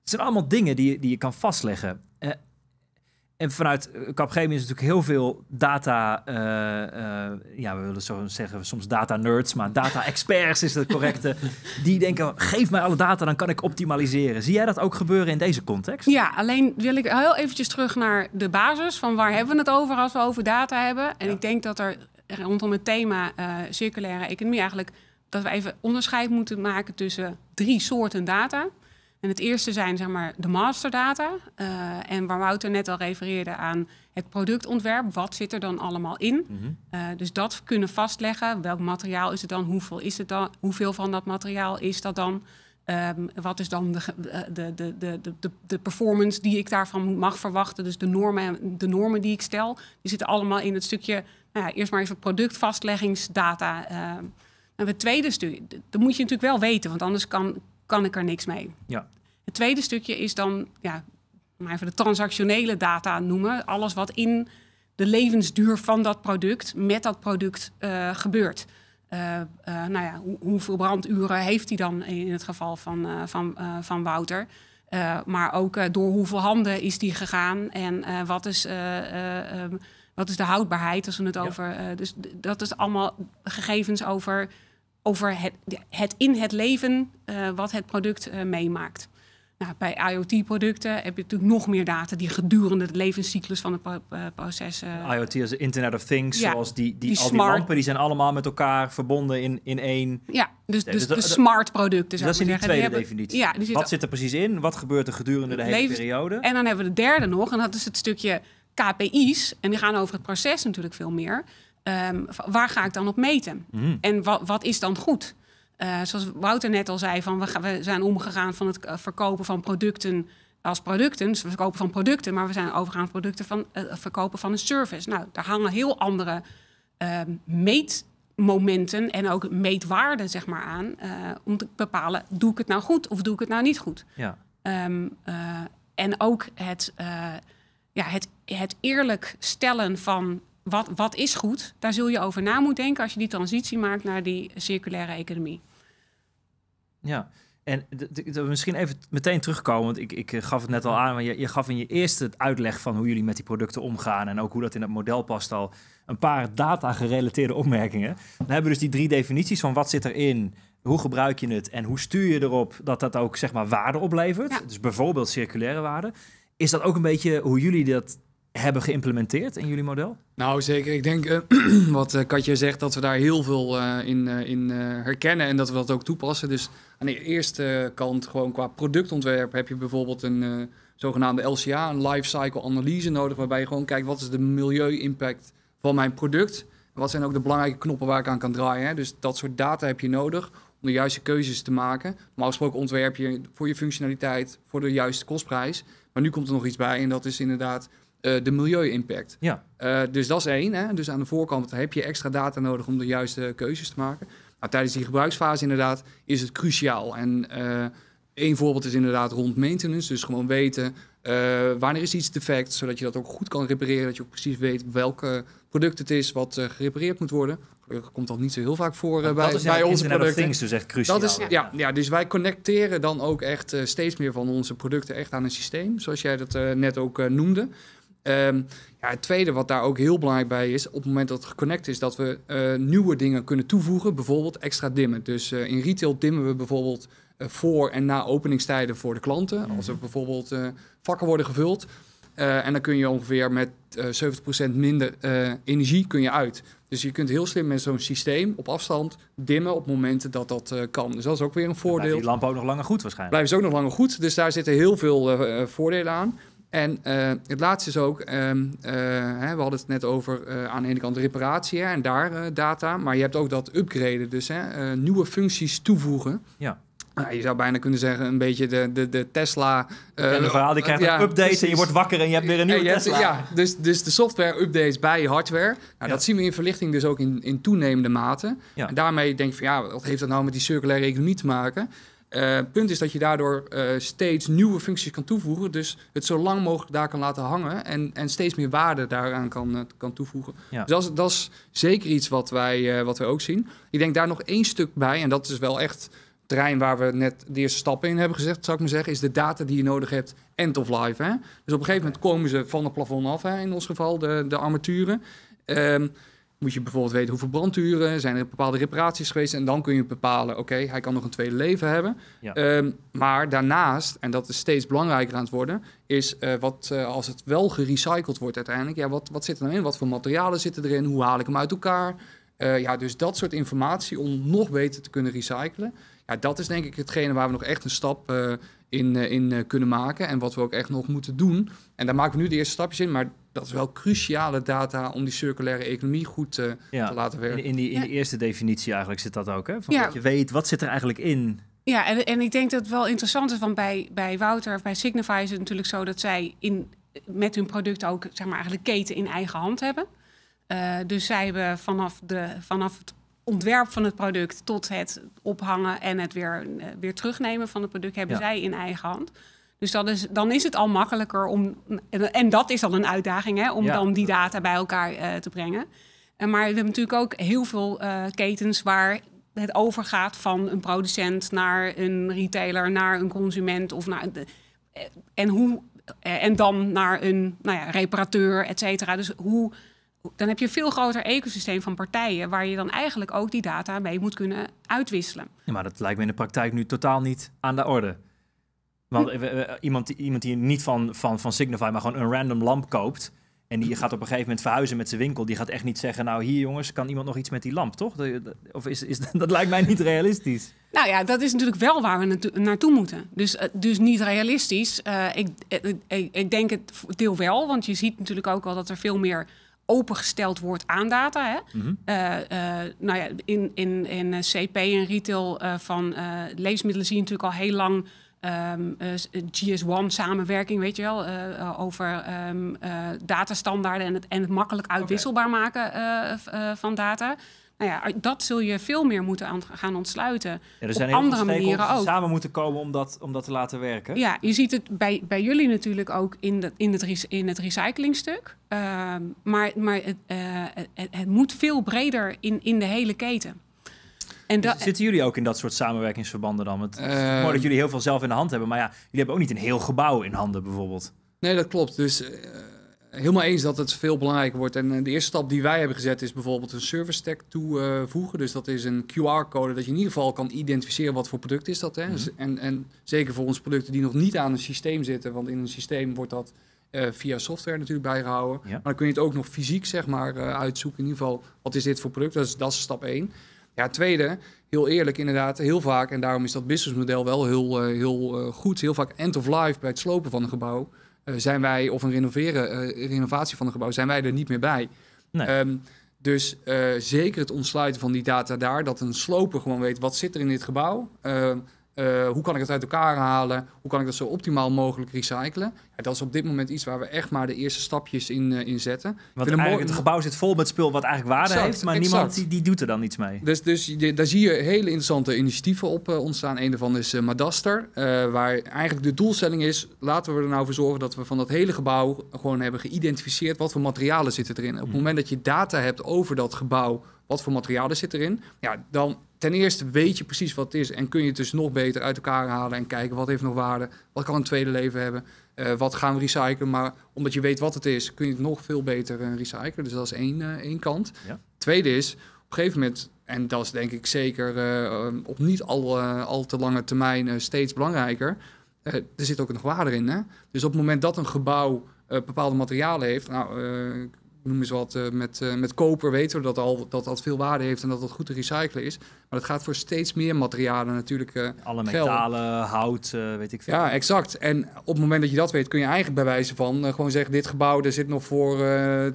S1: Het zijn allemaal dingen die, die je kan vastleggen. En vanuit eh, Capgemini is natuurlijk heel veel data, eh, eh, ja, we willen zo zeggen, soms data nerds, maar data experts is het correcte. Die denken, geef mij alle data, dan kan ik optimaliseren. Zie jij dat ook gebeuren in deze
S3: context? Ja, alleen wil ik heel eventjes terug naar de basis van waar hebben we het over als we over data hebben. En ik denk dat er rondom het thema circulaire economie eigenlijk, dat we even onderscheid moeten maken tussen drie soorten data. En het eerste zijn zeg maar, de masterdata. Eh, en waar Wouter net al refereerde aan het productontwerp. Wat zit er dan allemaal in? Mhm. Eh, dus dat kunnen vastleggen. Welk materiaal is het dan? Hoeveel, is het dan? Hoeveel van dat materiaal is dat dan? Ehm, wat is dan eh, de, de, de, de, de, de performance die ik daarvan mag verwachten? Dus de normen, de normen die ik stel. Die zitten allemaal in het stukje, nou ja, eerst maar even productvastleggingsdata. Uh, en het tweede stuk, dat moet je natuurlijk wel weten, want anders kan, kan ik er niks mee. Ja. Het tweede stukje is dan, ja, maar even de transactionele data noemen. Alles wat in de levensduur van dat product met dat product eh, gebeurt. Eh, eh, nou ja, hoeveel branduren heeft hij dan in het geval van, van, van Wouter? maar ook door hoeveel handen is die gegaan en wat, is, ehm, wat is de houdbaarheid als we het over. dus dat is allemaal gegevens over over het, het in het leven eh, wat het product eh, meemaakt. Nou, bij IoT-producten heb je natuurlijk nog meer data die gedurende de levenscyclus van het eh, proces. Uh,
S1: IoT als Internet of Things, zoals die, die, die al die lampen, die zijn allemaal met elkaar verbonden in, in één.
S3: Ja, dus, dus, dus, de, smart producten. Zou dat is in die tweede hebben, definitie. Ja, die wat zit
S1: er precies in? Wat gebeurt er gedurende de hele periode?
S3: En dan hebben we de derde nog, en dat is het stukje KPI's. En die gaan over het proces natuurlijk veel meer. Ehm, waar ga ik dan op meten? Mm-hmm. En wat is dan goed? Eh, zoals Wouter net al zei, van we, zijn omgegaan van het eh, verkopen van producten als producten. Dus we verkopen van producten, maar we zijn overgaan van producten van uh, verkopen van een service. Nou, daar hangen heel andere ehm, meetmomenten en ook meetwaarden zeg maar, aan. om te bepalen, doe ik het nou goed of doe ik het nou niet goed? Ja. Ehm, en ook het, ja, het, het eerlijk stellen van wat, wat is goed? Daar zul je over na moeten denken als je die transitie maakt naar die circulaire economie.
S1: Ja, en misschien even meteen terugkomen, want ik, ik eh, gaf het net al aan, maar je, je, gaf in je eerste uitleg van hoe jullie met die producten omgaan en ook hoe dat in het model past al een paar data-gerelateerde opmerkingen. Dan hebben we dus die drie definities van wat zit erin, hoe gebruik je het en hoe stuur je erop dat dat ook zeg maar waarde oplevert. Dus bijvoorbeeld circulaire waarde. Is dat ook een beetje hoe jullie dat hebben geïmplementeerd in jullie model? Nou, zeker.
S2: Ik denk, eh, wat Katje eh, Katja zegt, dat we daar heel veel eh, in, in herkennen en dat we dat ook toepassen. Dus aan de eerste kant, gewoon qua productontwerp, heb je bijvoorbeeld een zogenaamde LCA, een lifecycle analyse nodig, waarbij je gewoon kijkt wat is de milieu-impact van mijn product. Wat zijn ook de belangrijke knoppen waar ik aan kan draaien. Dus dat soort data heb je nodig om de juiste keuzes te maken. Maar gesproken ontwerp je voor je functionaliteit, voor de juiste kostprijs. Maar nu komt er nog iets bij en dat is inderdaad eh, de milieu-impact. Ja. Eh, dus dat is één. Hè? Dus aan de voorkant heb je extra data nodig om de juiste keuzes te maken. Maar tijdens die gebruiksfase inderdaad is het cruciaal. En eh, één voorbeeld is inderdaad rond maintenance. Dus gewoon weten wanneer is iets defect, zodat je dat ook goed kan repareren. Dat je ook precies weet welke product het is wat gerepareerd moet worden. Gelukkig komt dat niet zo heel vaak voor bij, bij onze producten. Dus dat is dus echt cruciaal. Dat is, ja, ja, dus wij connecteren dan ook echt steeds meer van onze producten echt aan een systeem. Zoals jij dat net ook noemde. Ehm, ja, het tweede wat daar ook heel belangrijk bij is, op het moment dat het geconnect is, dat we eh, nieuwe dingen kunnen toevoegen, bijvoorbeeld extra dimmen. Dus eh, in retail dimmen we bijvoorbeeld eh, voor en na openingstijden voor de klanten. Mhm. Als er bijvoorbeeld vakken worden gevuld. en dan kun je ongeveer met 70% minder energie kun je uit. Dus je kunt heel slim met zo'n systeem op afstand dimmen op momenten dat dat kan. Dus dat is ook weer een voordeel. Blijft die lamp ook nog
S1: langer goed waarschijnlijk. Blijven
S2: ze ook nog langer goed. Dus daar zitten heel veel voordelen aan. En eh, het laatste is ook, ehm, eh, hè, we hadden het net over eh, aan de ene kant reparatie hè, en daar data, maar je hebt ook dat upgraden, dus hè, nieuwe functies toevoegen. Ja. Nou, je zou bijna kunnen zeggen, een beetje de, de, de Tesla... Uh, verhaal, je krijgt uh, een update en je wordt wakker
S1: en je hebt weer een nieuwe Tesla. ja,
S2: dus, dus de software-updates bij hardware. Nou, Dat zien we in verlichting dus ook in, in toenemende mate. Ja. En daarmee denk je van, ja, wat heeft dat nou met die circulaire economie te maken? Het eh, punt is dat je daardoor eh, steeds nieuwe functies kan toevoegen. Dus het zo lang mogelijk daar kan laten hangen. En, en steeds meer waarde daaraan kan, eh, kan toevoegen. Dus dat is, dat is, zeker iets wat wij, wat wij ook zien. Ik denk daar nog één stuk bij. En dat is wel echt terrein waar we net de eerste stappen in hebben gezet, zou ik maar zeggen, is de data die je nodig hebt end of life. Hè? Dus op een gegeven moment komen ze van het plafond af, hè, in ons geval, de, de armaturen. Ehm, moet je bijvoorbeeld weten hoeveel branduren, zijn er bepaalde reparaties geweest. En dan kun je bepalen, oké, hij kan nog een tweede leven hebben. Ehm, maar daarnaast, en dat is steeds belangrijker aan het worden, is eh, wat eh, als het wel gerecycled wordt uiteindelijk. Ja, wat, wat zit er dan nou in? Wat voor materialen zitten erin? Hoe haal ik hem uit elkaar? Eh, ja, dus dat soort informatie om nog beter te kunnen recyclen ja, dat is denk ik hetgene waar we nog echt een stap eh, in, eh, in eh, kunnen maken. En wat we ook echt nog moeten doen. En daar maken we nu de eerste stapjes in. Maar dat is wel cruciale data om die circulaire
S1: economie goed te laten werken. In, in die, in de eerste definitie eigenlijk zit dat ook. Hè? Van Dat je weet, wat zit er eigenlijk in?
S3: Ja, en, en ik denk dat het wel interessant is, want bij, bij Wouter of bij Signify is het natuurlijk zo dat zij in, met hun product ook zeg maar, eigenlijk keten in eigen hand hebben. dus zij hebben vanaf, de, vanaf het ontwerp van het product tot het ophangen en het weer, eh, weer terugnemen van het product hebben zij in eigen hand. Dus dat is, dan is het al makkelijker om, en, dat is al een uitdaging, hè, om dan die data bij elkaar eh, te brengen. En maar we hebben natuurlijk ook heel veel eh, ketens waar het overgaat van een producent naar een retailer, naar een consument of naar. en, hoe, en dan naar een nou ja, reparateur, et cetera. Dus hoe dan heb je een veel groter ecosysteem van partijen waar je dan eigenlijk ook die data mee moet kunnen uitwisselen. Ja, maar
S1: dat lijkt me in de praktijk nu totaal niet aan de orde. Want hm. iemand, die, iemand die niet van, van, van Signify, maar gewoon een random lamp koopt. En die hm. gaat op een gegeven moment verhuizen met zijn winkel. Die gaat echt niet zeggen, nou hier jongens, kan iemand nog iets met die lamp, toch? Of is, is, dat lijkt mij niet realistisch.
S3: Nou ja, dat is natuurlijk wel waar we naartoe moeten. Dus, eh, dus niet realistisch. Eh, eh, ik, ik, ik, denk het deel wel, want je ziet natuurlijk ook al dat er veel meer opengesteld wordt aan data. Hè? Mhm. Eh, eh, nou ja, in, in, in eh, CP en retail van levensmiddelen zie je natuurlijk al heel lang ehm, GS1 samenwerking, weet je wel, over ehm, datastandaarden en het, en het makkelijk uitwisselbaar maken van data. Nou ja, dat zul je veel meer moeten gaan ontsluiten. er zijn andere manieren ook. samen
S1: moeten komen om dat, om dat te laten werken. Ja,
S3: je ziet het bij, bij jullie natuurlijk ook in, de, in, het, in het recyclingstuk. Ehm, maar maar eh, het, het, moet veel breder in, in de hele keten. En dus daar Zitten
S1: jullie ook in dat soort samenwerkingsverbanden dan? Het, is ehm. mooi dat jullie heel veel zelf in de hand hebben. Maar ja, jullie hebben ook niet een heel gebouw in handen bijvoorbeeld. Nee, dat klopt. Dus eh, helemaal eens dat het veel belangrijker wordt. En eh, de eerste stap die wij
S2: hebben gezet is bijvoorbeeld een service tag toevoegen. Dus dat is een QR-code dat je in ieder geval kan identificeren wat voor product is dat. Hè? Mhm. Dus, en, en zeker voor ons producten die nog niet aan een systeem zitten. Want in een systeem wordt dat eh, via software natuurlijk bijgehouden. Maar dan kun je het ook nog fysiek zeg maar eh, uitzoeken. In ieder geval, wat is dit voor product? Dat is, dat is stap één. Ja, tweede, heel eerlijk inderdaad, heel vaak, en daarom is dat businessmodel wel heel, heel goed, heel vaak end of life bij het slopen van een gebouw. Eh, zijn wij, of een renoveren, eh, renovatie van een gebouw, zijn wij er niet meer bij. Ehm, dus eh, zeker het ontsluiten van die data daar, dat een sloper gewoon weet wat zit er in dit gebouw. Ehm, eh, hoe kan ik het uit elkaar halen? Hoe kan ik dat zo optimaal mogelijk recyclen? Ja, dat is op dit moment iets waar we echt maar de eerste stapjes in, uh, in zetten. Want eigenlijk het gebouw zit vol met spul
S1: wat eigenlijk waarde heeft, maar niemand die, die, doet er dan iets mee.
S2: Dus, dus daar zie je hele interessante initiatieven op eh, ontstaan. Een daarvan is Madaster, waar eigenlijk de doelstelling is: laten we er nou voor zorgen dat we van dat hele gebouw gewoon hebben geïdentificeerd wat voor materialen zitten erin. Op het hmm. moment dat je data hebt over dat gebouw, wat voor materialen zit erin, ja, dan ten eerste weet je precies wat het is en kun je het dus nog beter uit elkaar halen en kijken wat heeft nog waarde, wat kan een tweede leven hebben, eh, wat gaan we recyclen. Maar omdat je weet wat het is, kun je het nog veel beter eh, recyclen. Dus dat is één, eh, één kant. Tweede is, op een gegeven moment, en dat is denk ik zeker op niet al, al te lange termijn steeds belangrijker, er zit ook nog waarde in. Hè? Dus op het moment dat een gebouw bepaalde materialen heeft, nou, noem eens wat, eh, met, eh, met koper weten we dat al dat dat veel waarde heeft en dat dat goed te recyclen is. Maar het gaat voor steeds meer materialen natuurlijk. Eh, Alle metalen, hout, weet ik veel. Ja, exact. En op het moment dat je dat weet, kun je eigenlijk bij wijze van gewoon zeggen: dit gebouw er zit nog voor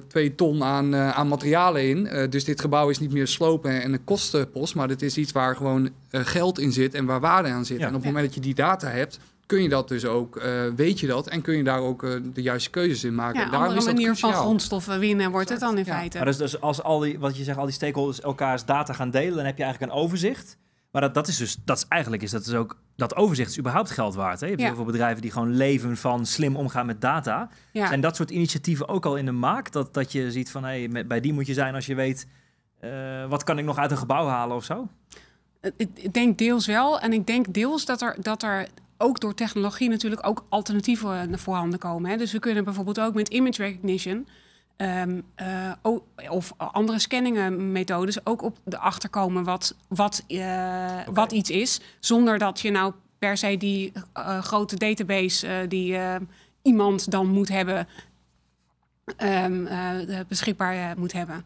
S2: twee ton aan, aan materialen in. dus dit gebouw is niet meer slopen en een kostenpost, maar dit is iets waar gewoon geld in zit en waar waarde aan zit. En op het moment dat je die data hebt kun je dat dus ook, eh, weet je dat en kun je
S1: daar ook eh, de juiste keuzes in maken. Ja, een manier van
S3: grondstoffen winnen wordt het dan in feite. dus,
S1: dus, als al die, wat je zegt, al die stakeholders elkaars data gaan delen, dan heb je eigenlijk een overzicht. Maar dat, dat is dus, dat is eigenlijk is dat is dus ook, dat overzicht is überhaupt geld waard. Hè? Je hebt heel veel bedrijven die gewoon leven van slim omgaan met data. Zijn dat soort initiatieven ook al in de maak? Dat, dat je ziet van, hé, hey, bij die moet je zijn als je weet, eh, wat kan ik nog uit een gebouw halen of zo?
S3: Ik denk deels wel. En ik denk deels dat er, dat er ook door technologie natuurlijk ook alternatieven eh, voorhanden komen. Hè. Dus we kunnen bijvoorbeeld ook met image recognition ehm, eh, of andere methodes ook op de achterkomen wat, wat, eh, wat iets is. Zonder dat je nou per se die grote database die iemand dan moet hebben, ehm, beschikbaar moet hebben.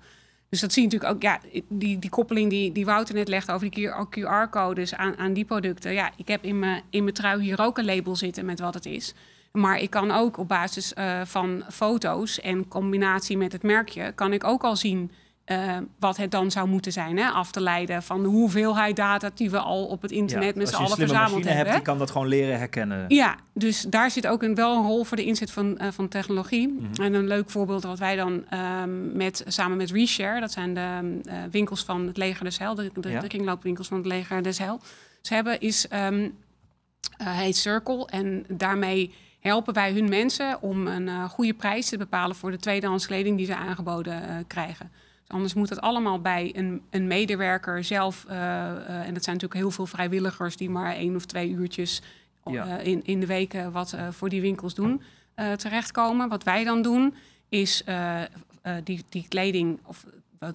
S3: Dus dat zie je natuurlijk ook, ja, die, die koppeling die, die Wouter net legt over die QR-codes aan, aan die producten. Ja, ik heb in mijn, in mijn trui hier ook een label zitten met wat het is. Maar ik kan ook op basis eh, van foto's en combinatie met het merkje, kan ik ook al zien eh, wat het dan zou moeten zijn. Hè? Af te leiden van de hoeveelheid data die we al op het internet met z'n allen verzameld hebben. Hebt, die kan
S1: dat gewoon leren herkennen. Ja,
S3: dus daar zit ook een, wel een rol voor de inzet van, eh, van technologie. Mhm. En een leuk voorbeeld wat wij dan ehm, met, samen met Reshare, dat zijn de ehm, eh, winkels van het Leger des Hel. de, de, kringloopwinkels van het Leger des Heil. Ze hebben is, um, uh, Circle en daarmee helpen wij hun mensen om een goede prijs te bepalen voor de tweedehands kleding die ze aangeboden krijgen. Anders moet het allemaal bij een, een medewerker zelf. Eh, eh, en dat zijn natuurlijk heel veel vrijwilligers die maar één of twee uurtjes eh, in, in de weken wat voor die winkels doen terechtkomen. Wat wij dan doen is die, die kleding of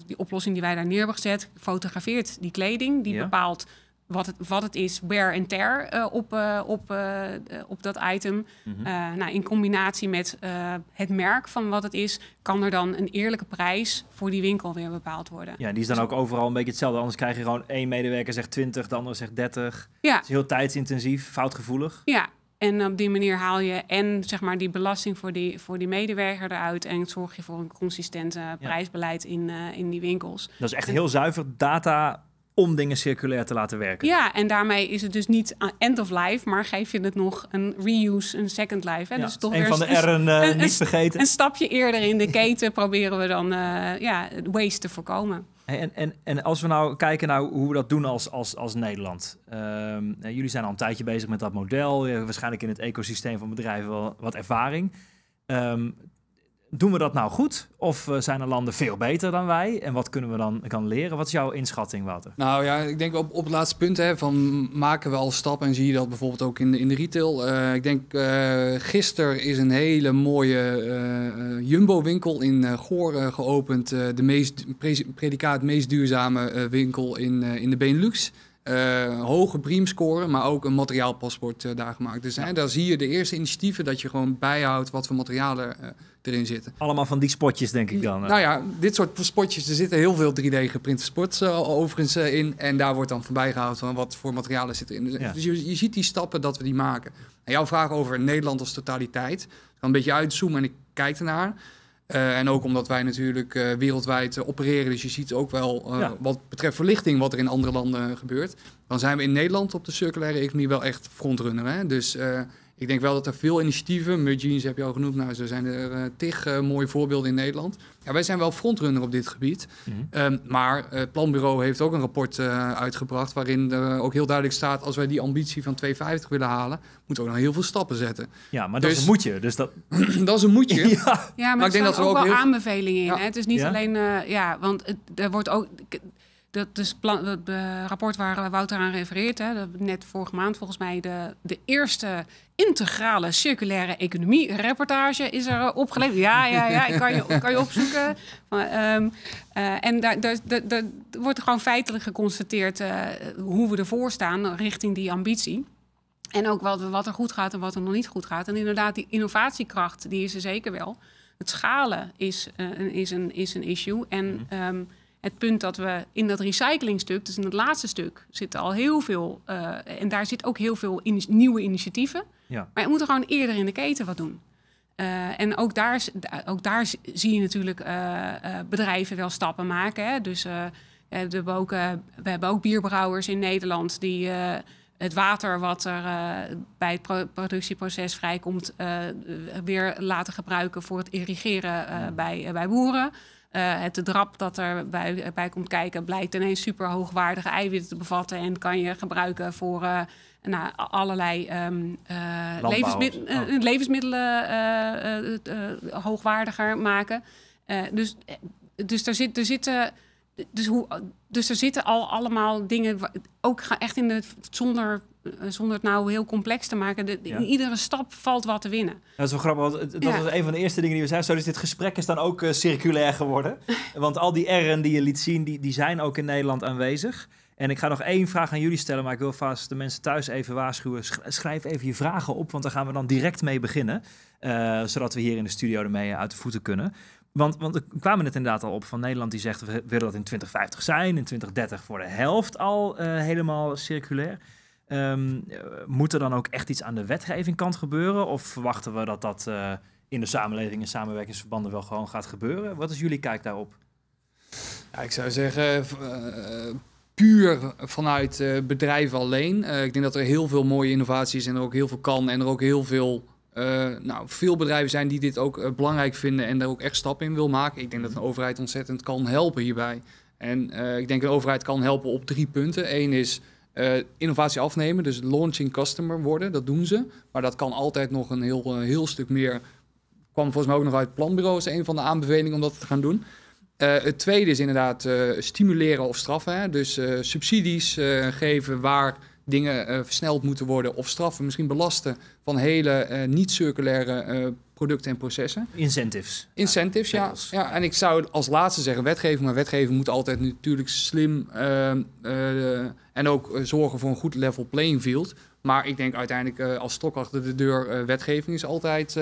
S3: die oplossing die wij daar neer hebben gezet, fotografeert die kleding. Die bepaalt wat het, wat het is, wear en tear eh, op, eh, op, eh, op dat item. Mhm. nou, in combinatie met het merk van wat het is, kan er dan een eerlijke prijs voor die winkel weer bepaald worden. Ja,
S1: die is dan dus ook overal een beetje hetzelfde. Anders krijg je gewoon één medewerker zegt 20, de andere zegt 30. Ja. Het is heel tijdsintensief, foutgevoelig.
S3: Ja, en op die manier haal je en zeg maar, die belasting voor die, voor die medewerker eruit. En zorg je voor een consistent prijsbeleid in, in die winkels. Dat is echt heel
S1: zuiver data om dingen circulair te laten werken.
S3: Ja, en daarmee is het dus niet end of life, maar geef je het nog een reuse, een second life. Hè? Ja, dus toch een van de R'en
S1: eh, Een
S3: stapje eerder in de keten proberen we dan uh, ja, waste te voorkomen.
S1: En, en, en als we nou kijken naar hoe we dat doen als, als, als Nederland. Ehm, jullie zijn al een tijdje bezig met dat model. waarschijnlijk in het ecosysteem van bedrijven wel wat ervaring. Ehm, doen we dat nou goed? Of eh, zijn er landen veel beter dan wij? En wat kunnen we dan kan leren? Wat is jouw inschatting, Wouter?
S2: Nou ja, ik denk op, op het laatste punt hè, van maken we al stappen en zie je dat bijvoorbeeld ook in de, in de retail. Eh, ik denk uh, gisteren is een hele mooie Jumbo-winkel in Goor geopend. de meest, predicaat meest duurzame winkel in, in de Benelux. Uh, hoge score, maar ook een materiaalpaspoort daar gemaakt. Dus hè, daar zie je de eerste initiatieven dat je gewoon bijhoudt wat voor materialen erin zitten.
S1: Allemaal van die spotjes, denk ik dan. Nou ja,
S2: dit soort spotjes. Er zitten heel veel 3D-geprinte spots uh, overigens uh, in. En daar wordt dan voorbij gehouden van wat voor materialen zitten in. Dus, dus, je, je, ziet die stappen dat we die maken. En jouw vraag over Nederland als totaliteit. dan een beetje uitzoomen en ik kijk ernaar. Uh, en ook omdat wij natuurlijk wereldwijd opereren. Dus je ziet ook wel wat betreft verlichting wat er in andere landen gebeurt. Dan zijn we in Nederland op de circulaire economie wel echt frontrunner. Hè? Dus ik denk wel dat er veel initiatieven, Mudgeens heb je al genoemd, nou, zo zijn er uh, tig eh, mooie voorbeelden in Nederland. Ja, wij zijn wel frontrunner op dit gebied. Mhm. Ehm, maar eh, het Planbureau heeft ook een rapport uitgebracht waarin er ook heel duidelijk staat, als wij die ambitie van 250 willen halen, moeten we ook nog heel veel stappen zetten. Ja, maar dat is dus een moetje. Dus dat... dat is een moetje. ja. maar, ik denk dat er ook, ook wel
S3: aanbevelingen in. Hè? Het is niet alleen, ja, want het, er wordt ook, dat dus plan, het eh, rapport waar eh, Wouter aan refereert, hè, net vorige maand volgens mij de, de eerste integrale circulaire economie reportage is er eh, opgeleverd. Ja, ja, ja, ik kan je, kan je opzoeken. Ehm, en daar, daar, wordt gewoon feitelijk geconstateerd hoe we ervoor staan richting die ambitie. En ook wat, wat er goed gaat en wat er nog niet goed gaat. En inderdaad, die innovatiekracht, die is er zeker wel. Het schalen is, is, een, is een issue. En mhm. ehm, het punt dat we in dat recyclingstuk, dus in het laatste stuk, zitten al heel veel. Eh, en daar zit ook heel veel nieuwe initiatieven. Ja. Maar je moet er gewoon eerder in de keten wat doen. Eh, en ook daar, ook daar zie je natuurlijk eh, bedrijven wel stappen maken. Hè? Dus we hebben, ook, we, hebben ook, bierbrouwers in Nederland die het water wat er bij het productieproces vrijkomt, weer laten gebruiken voor het irrigeren bij, bij boeren. Uh, het drap dat er bij, komt kijken blijkt ineens super hoogwaardige eiwitten te bevatten en kan je gebruiken voor eh, nou, allerlei ehm,
S1: eh, oh.
S3: levensmiddelen hoogwaardiger maken. dus, dus er, er zitten dus, hoe, dus er zitten al allemaal dingen, ook echt in de, zonder, eh, zonder het nou heel complex te maken, in iedere stap valt wat te winnen.
S1: Dat is wel grappig, dat ja. was een van de eerste dingen die we zeiden. Zo, dus dit gesprek is dan ook eh, circulair geworden. want al die R'en die je liet zien, die, die zijn ook in Nederland aanwezig. En ik ga nog één vraag aan jullie stellen, maar ik wil vast de mensen thuis even waarschuwen. Schrijf even je vragen op, want daar gaan we dan direct mee beginnen. Eh, zodat we hier in de studio ermee uit de voeten kunnen. Want, want er kwamen het inderdaad al op van Nederland die zegt we willen dat in 2050 zijn, in 2030 voor de helft al eh, helemaal circulair. Um, moet er dan ook echt iets aan de wetgeving kant gebeuren? Of verwachten we dat dat eh, in de samenleving en samenwerkingsverbanden wel gewoon gaat gebeuren? Wat is jullie kijk daarop? Ja, ik zou zeggen, eh, puur vanuit bedrijven alleen.
S2: ik denk dat er heel veel mooie innovaties en er ook heel veel kan en er ook heel veel eh, nou, veel bedrijven zijn die dit ook eh, belangrijk vinden en daar ook echt stappen in wil maken. Ik denk dat de overheid ontzettend kan helpen hierbij. En eh, ik denk dat de overheid kan helpen op drie punten. Eén is innovatie afnemen, dus launching customer worden, dat doen ze. Maar dat kan altijd nog een heel, heel stuk meer. Kwam volgens mij ook nog uit het planbureau, een van de aanbevelingen om dat te gaan doen. het tweede is inderdaad stimuleren of straffen. Dus subsidies geven waar dingen uh, versneld moeten worden of straffen, misschien belasten van hele eh, niet-circulaire eh, producten en processen. Incentives. Incentives, ja. ja. En ik zou als laatste zeggen wetgeving, maar wetgeving moet altijd natuurlijk slim en ook zorgen voor een goed level playing field. Maar ik denk uiteindelijk als stok achter de deur wetgeving is altijd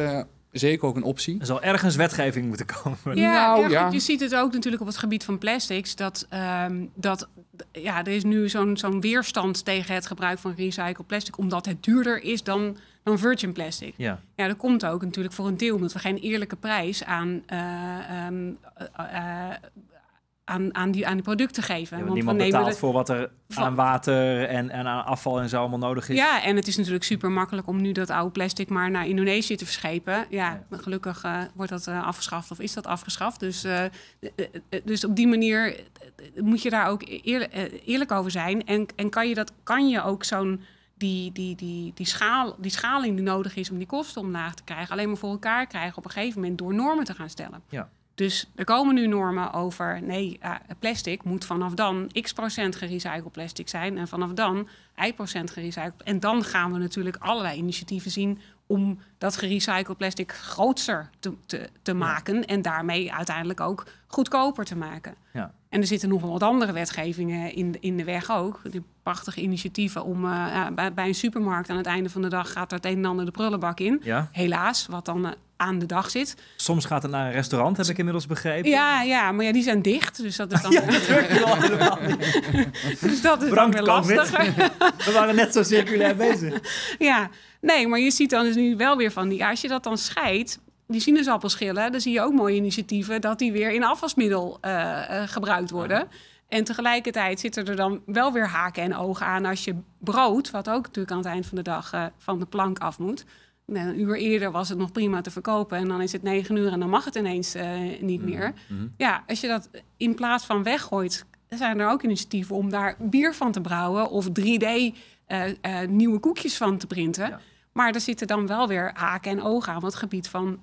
S1: zeker ook een optie. Er zal ergens wetgeving moeten komen. Ja, nou, ja, je ziet
S3: het ook natuurlijk op het gebied van plastics. Dat, ehm, dat ja, er is nu zo'n zo'n weerstand tegen het gebruik van recycled plastic, omdat het duurder is dan, dan virgin plastic. Ja. ja, dat komt ook natuurlijk voor een deel, omdat we geen eerlijke prijs aan eh, ehm, eh, eh, aan, aan, die, aan die producten geven. want niemand betaalt voor wat er aan
S1: water en, en aan afval en zo allemaal nodig is. Ja,
S3: en het is natuurlijk super makkelijk om nu dat oude plastic maar naar Indonesië te verschepen. Ja, ja. gelukkig eh, wordt dat uh, afgeschaft of is dat afgeschaft. Dus, eh, dus op die manier moet je daar ook e-, eerlijk, eerlijk over zijn. En, en kan, je dat, kan je ook zo'n die, die, die, die, schaal, die schaling die nodig is om die kosten omlaag te krijgen, alleen maar voor elkaar krijgen op een gegeven moment door normen te gaan stellen. Ja. Dus er komen nu normen over, nee, eh, plastic moet vanaf dan x procent gerecycled plastic zijn en vanaf dan y procent gerecycled. En dan gaan we natuurlijk allerlei initiatieven zien om dat gerecycled plastic groter te, te, te maken en daarmee uiteindelijk ook goedkoper te maken. Ja. En er zitten nog wel wat andere wetgevingen in, in de weg ook. Die prachtige initiatieven om eh, bij, bij, een supermarkt aan het einde van de dag gaat er het een en ander de prullenbak in. Ja. Helaas, wat dan eh, aan de dag zit.
S1: Soms gaat het naar een restaurant, heb ik inmiddels begrepen.
S3: Ja, ja maar ja, die zijn dicht, dus dat is dan... Ja,
S1: dus dat is We waren net
S3: zo circulair bezig. ja, nee, maar je ziet dan dus nu wel weer van... Die, als je dat dan scheidt, die sinaasappelschillen, Daar zie je ook mooie initiatieven dat die weer in afwasmiddel eh, eh, gebruikt worden. En tegelijkertijd zitten er dan wel weer haken en ogen aan als je brood, wat ook natuurlijk aan het eind van de dag eh, van de plank af moet. Nou, een uur eerder was het nog prima te verkopen en dan is het negen uur en dan mag het ineens niet mm-hmm. meer. Mm-hmm. Ja, als je dat in plaats van weggooit, zijn er ook initiatieven om daar bier van te brouwen of 3D nieuwe koekjes van te printen. Ja. Maar er zitten dan wel weer haken en ogen aan op het gebied van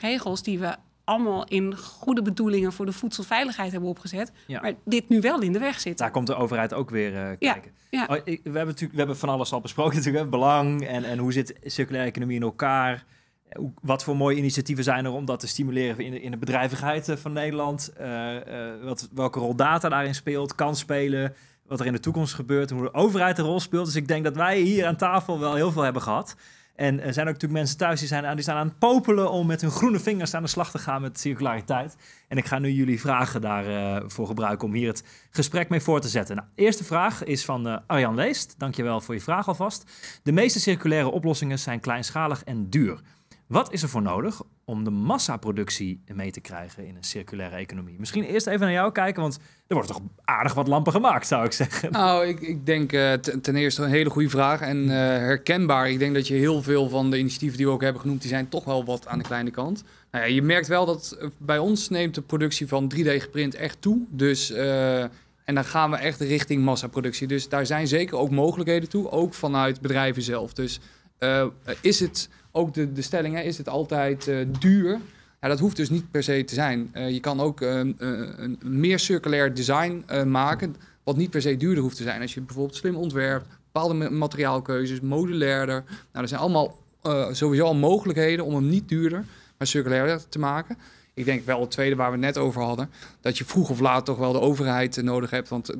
S3: regels die we allemaal in goede bedoelingen voor de voedselveiligheid hebben opgezet. Maar dit nu wel in de weg zit. Daar komt
S1: de overheid ook weer eh, kijken. Ja, oh, we, hebben natuurlijk, we hebben van alles al besproken natuurlijk. Belang en, en hoe zit circulaire economie in elkaar. Eh, wat voor mooie initiatieven zijn er om dat te stimuleren in de, in de bedrijvigheid eh, van Nederland? wat, welke rol data daarin speelt, kan spelen wat er in de toekomst gebeurt, hoe de overheid een rol speelt. Dus ik denk dat wij hier aan tafel wel heel veel hebben gehad. En er zijn ook natuurlijk mensen thuis die, zijn, die staan aan het popelen om met hun groene vingers aan de slag te gaan met circulariteit. En ik ga nu jullie vragen daarvoor eh, uh, gebruiken om hier het gesprek mee voor te zetten. Nou, eerste vraag is van eh, Arjan Leest. Dankjewel voor je vraag alvast. De meeste circulaire oplossingen zijn kleinschalig en duur. Wat is er voor nodig om de massaproductie mee te krijgen in een circulaire economie? Misschien eerst even naar jou kijken, want er wordt toch aardig wat lampen gemaakt, zou ik zeggen.
S2: Nou, ik, ik denk eh, ten eerste een hele goede vraag en eh, herkenbaar. Ik denk dat je heel veel van de initiatieven die we ook hebben genoemd, die zijn toch wel wat aan de kleine kant. Nou ja, je merkt wel dat eh, bij ons neemt de productie van 3D-geprint echt toe. Dus... en dan gaan we echt richting massaproductie. Dus daar zijn zeker ook mogelijkheden toe, ook vanuit bedrijven zelf. Dus is het ook de, de stelling, hè, is het altijd eh, duur? Ja, dat hoeft dus niet per se te zijn. Eh, je kan ook ehm, eh, een meer circulair design maken, wat niet per se duurder hoeft te zijn. Als je bijvoorbeeld slim ontwerpt, bepaalde materiaalkeuzes, modulairder. Nou, er zijn allemaal sowieso al mogelijkheden om hem niet duurder, maar circulairder te maken. Ik denk wel het tweede waar we het net over hadden, dat je vroeg of laat toch wel de overheid nodig hebt. Want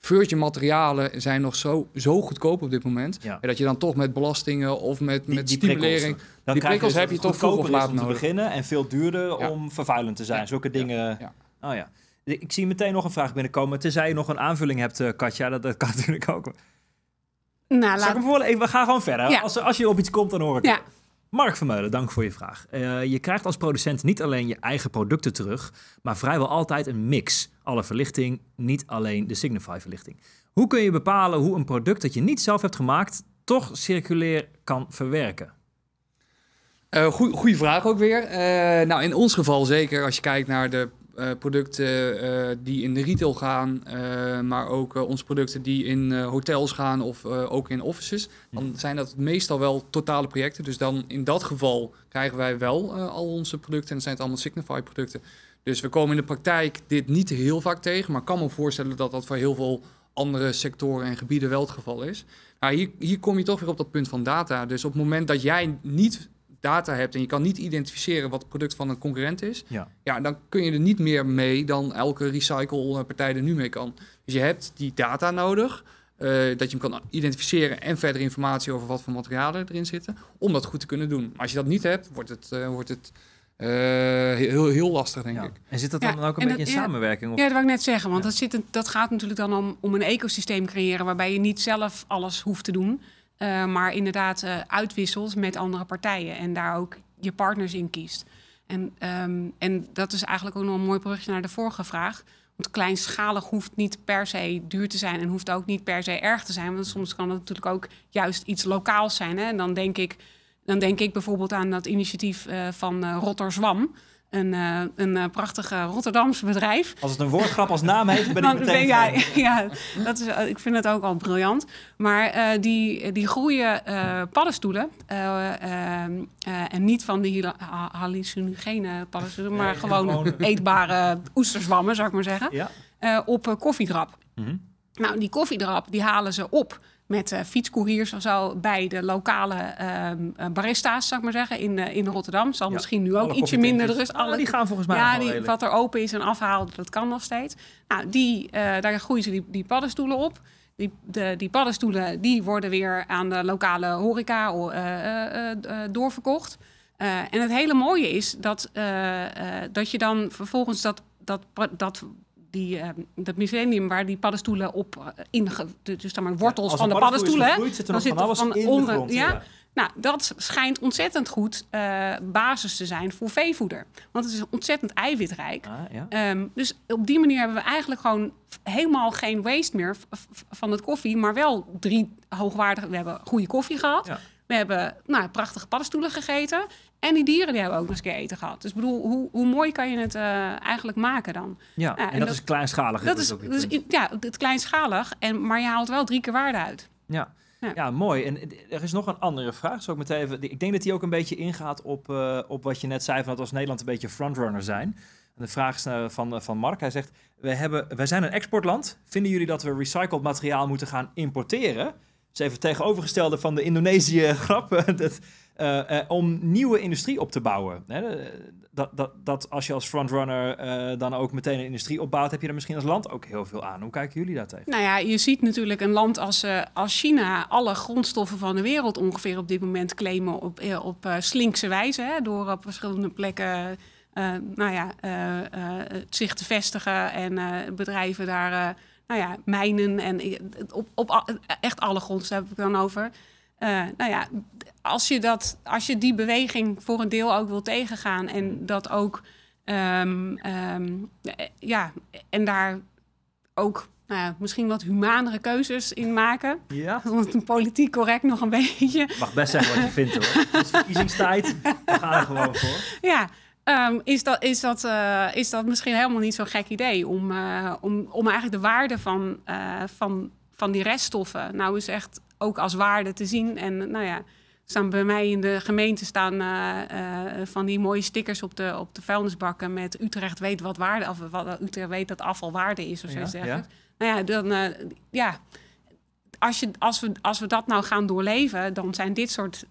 S2: virgin materialen zijn nog zo, zo goedkoop op dit
S1: moment. Ja. Dat je dan toch met belastingen of met, die, met die stimulering. Prikkels. die prikkels heb je toch vroeg of om te beginnen en veel duurder om vervuilend te zijn. Zulke dingen. Oh ja. Ik zie meteen nog een vraag binnenkomen. Tenzij je nog een aanvulling hebt, eh, Katja. Dat, dat kan natuurlijk ook. Nou, Zal hem voor... We gaan gewoon verder. Als, als je op iets komt, dan hoor ik het. Mark Vermeulen, dank voor je vraag. Eh, je krijgt als producent niet alleen je eigen producten terug, maar vrijwel altijd een mix. Alle verlichting, niet alleen de Signify-verlichting. Hoe kun je bepalen hoe een product dat je niet zelf hebt gemaakt, toch circulair kan verwerken? Uh, goeie, vraag
S2: ook weer. Eh, nou, in ons geval zeker, als je kijkt naar de eh, producten eh, die in de retail gaan, eh, maar ook onze producten die in hotels gaan of ook in offices. Dan mhm. zijn dat meestal wel totale projecten. Dus dan in dat geval krijgen wij wel al onze producten en zijn het allemaal Signify producten. Dus we komen in de praktijk dit niet heel vaak tegen, maar ik kan me voorstellen dat dat voor heel veel andere sectoren en gebieden wel het geval is. Nou, hier, hier kom je toch weer op dat punt van data. Dus op het moment dat jij niet data hebt en je kan niet identificeren wat het product van een concurrent is, ja. ja dan kun je er niet meer mee dan elke recycle-partij er nu mee kan. Dus je hebt die data nodig. Eh, dat je hem kan identificeren en verder informatie over wat voor materialen erin zitten, om dat goed te kunnen doen. Maar als je dat niet hebt, wordt het, eh, wordt het eh, heel, heel lastig, denk ja. ik. En zit dat dan ook een beetje in samenwerking? Of? Ja, dat wil
S3: ik net zeggen, want dat, zit, dat gaat natuurlijk dan om, om een ecosysteem creëren waarbij je niet zelf alles hoeft te doen. Eh, maar inderdaad uh, uitwisselt met andere partijen en daar ook je partners in kiest. En, ehm, en dat is eigenlijk ook nog een mooi brugje naar de vorige vraag. Want kleinschalig hoeft niet per se duur te zijn en hoeft ook niet per se erg te zijn. Want soms kan het natuurlijk ook juist iets lokaals zijn. Hè? En dan denk ik, dan denk ik bijvoorbeeld aan dat initiatief eh, van Rotterdam een, eh, een eh, prachtig eh, Rotterdamse bedrijf. Als het een woordgrap
S1: als naam heeft, ben ik meteen... Ben, ja,
S3: ja dat is, ik vind het ook al briljant. Maar die, die groeien paddenstoelen. en niet van die hallucinogene paddenstoelen, maar gewoon, eetbare oesterswammen, zou ik maar zeggen. Ja. op koffiedrap. Mm Nou, die koffiedrap die halen ze op met uh, fietscouriers of zo bij de lokale uh, barista's, zou ik maar zeggen, in, eh, in Rotterdam. Zal misschien nu ook ietsje minder rust. Nou, alle, die gaan volgens mij Ja, wat er open is en afhaalt, dat kan nog steeds. Nou, die, daar groeien ze die, die paddenstoelen op. Die, de, die paddenstoelen die worden weer aan de lokale horeca doorverkocht. en het hele mooie is dat, dat je dan vervolgens dat, dat, dat die, ehm, dat museum waar die paddenstoelen op uh, eh, in dus dan maar wortels van de paddenstoelen. zit er van alles onder, ja? Nou, dat schijnt ontzettend goed eh, basis te zijn voor veevoeder. Want het is ontzettend eiwitrijk. Ah, ehm, dus op die manier hebben we eigenlijk gewoon helemaal geen waste meer van het koffie. Maar wel drie hoogwaardige... We hebben goede koffie gehad. We hebben nou, prachtige paddenstoelen gegeten. En die dieren die hebben ook nog eens keer eten gehad. Dus bedoel, hoe, hoe mooi kan je het eh, eigenlijk maken dan?
S1: Ja, eh, en, dat, is kleinschalig. Dat, dat is, dus
S3: ja, het kleinschalig, en, maar je haalt wel drie keer waarde uit. Ja. Ja.
S1: mooi. En er is nog een andere vraag. Zal ik, meteen even, ik denk dat die ook een beetje ingaat op, eh, op wat je net zei: van dat als Nederland een beetje frontrunner zijn. De vraag is, van, van Mark. Hij zegt: we hebben, Wij zijn een exportland. Vinden jullie dat we recycled materiaal moeten gaan importeren? is even tegenovergestelde van de Indonesië-grap. Eh, eh, om nieuwe industrie op te bouwen. Dat, dat, dat als je als frontrunner uh, dan ook meteen een industrie opbouwt, heb je er misschien als land ook heel veel aan. Hoe kijken jullie daar tegen?
S3: Nou ja, je ziet natuurlijk een land als, als China alle grondstoffen van de wereld ongeveer op dit moment claimen op, op slinkse wijze. Hè, door op verschillende plekken nou ja, zich te vestigen en bedrijven daar nou ja, mijnen en op, op echt alle grond daar heb ik dan over. Eh, nou ja, als je, dat, als je die beweging voor een deel ook wil tegengaan en mm. dat ook, ehm, ehm, eh, ja, en daar ook nou misschien wat humanere keuzes in maken. Ja. het politiek correct nog een beetje.
S1: Mag best zeggen wat je vindt hoor.
S3: Het is verkiezingstijd.
S1: We gaan er gewoon voor.
S3: Ja, Ehm, is, dat, is, dat, eh, is dat misschien helemaal niet zo'n gek idee om, eh, om, om eigenlijk de waarde van, eh, van, van die reststoffen nou eens echt ook als waarde te zien. En nou ja, staan bij mij in de gemeente staan van die mooie stickers op de, op de vuilnisbakken met Utrecht weet wat waarde of wat, Utrecht weet dat afval waarde is of zo ja, zeggen. Nou ja, dan ja. Als, je, als, we, als we dat nou gaan doorleven, dan zijn dit soort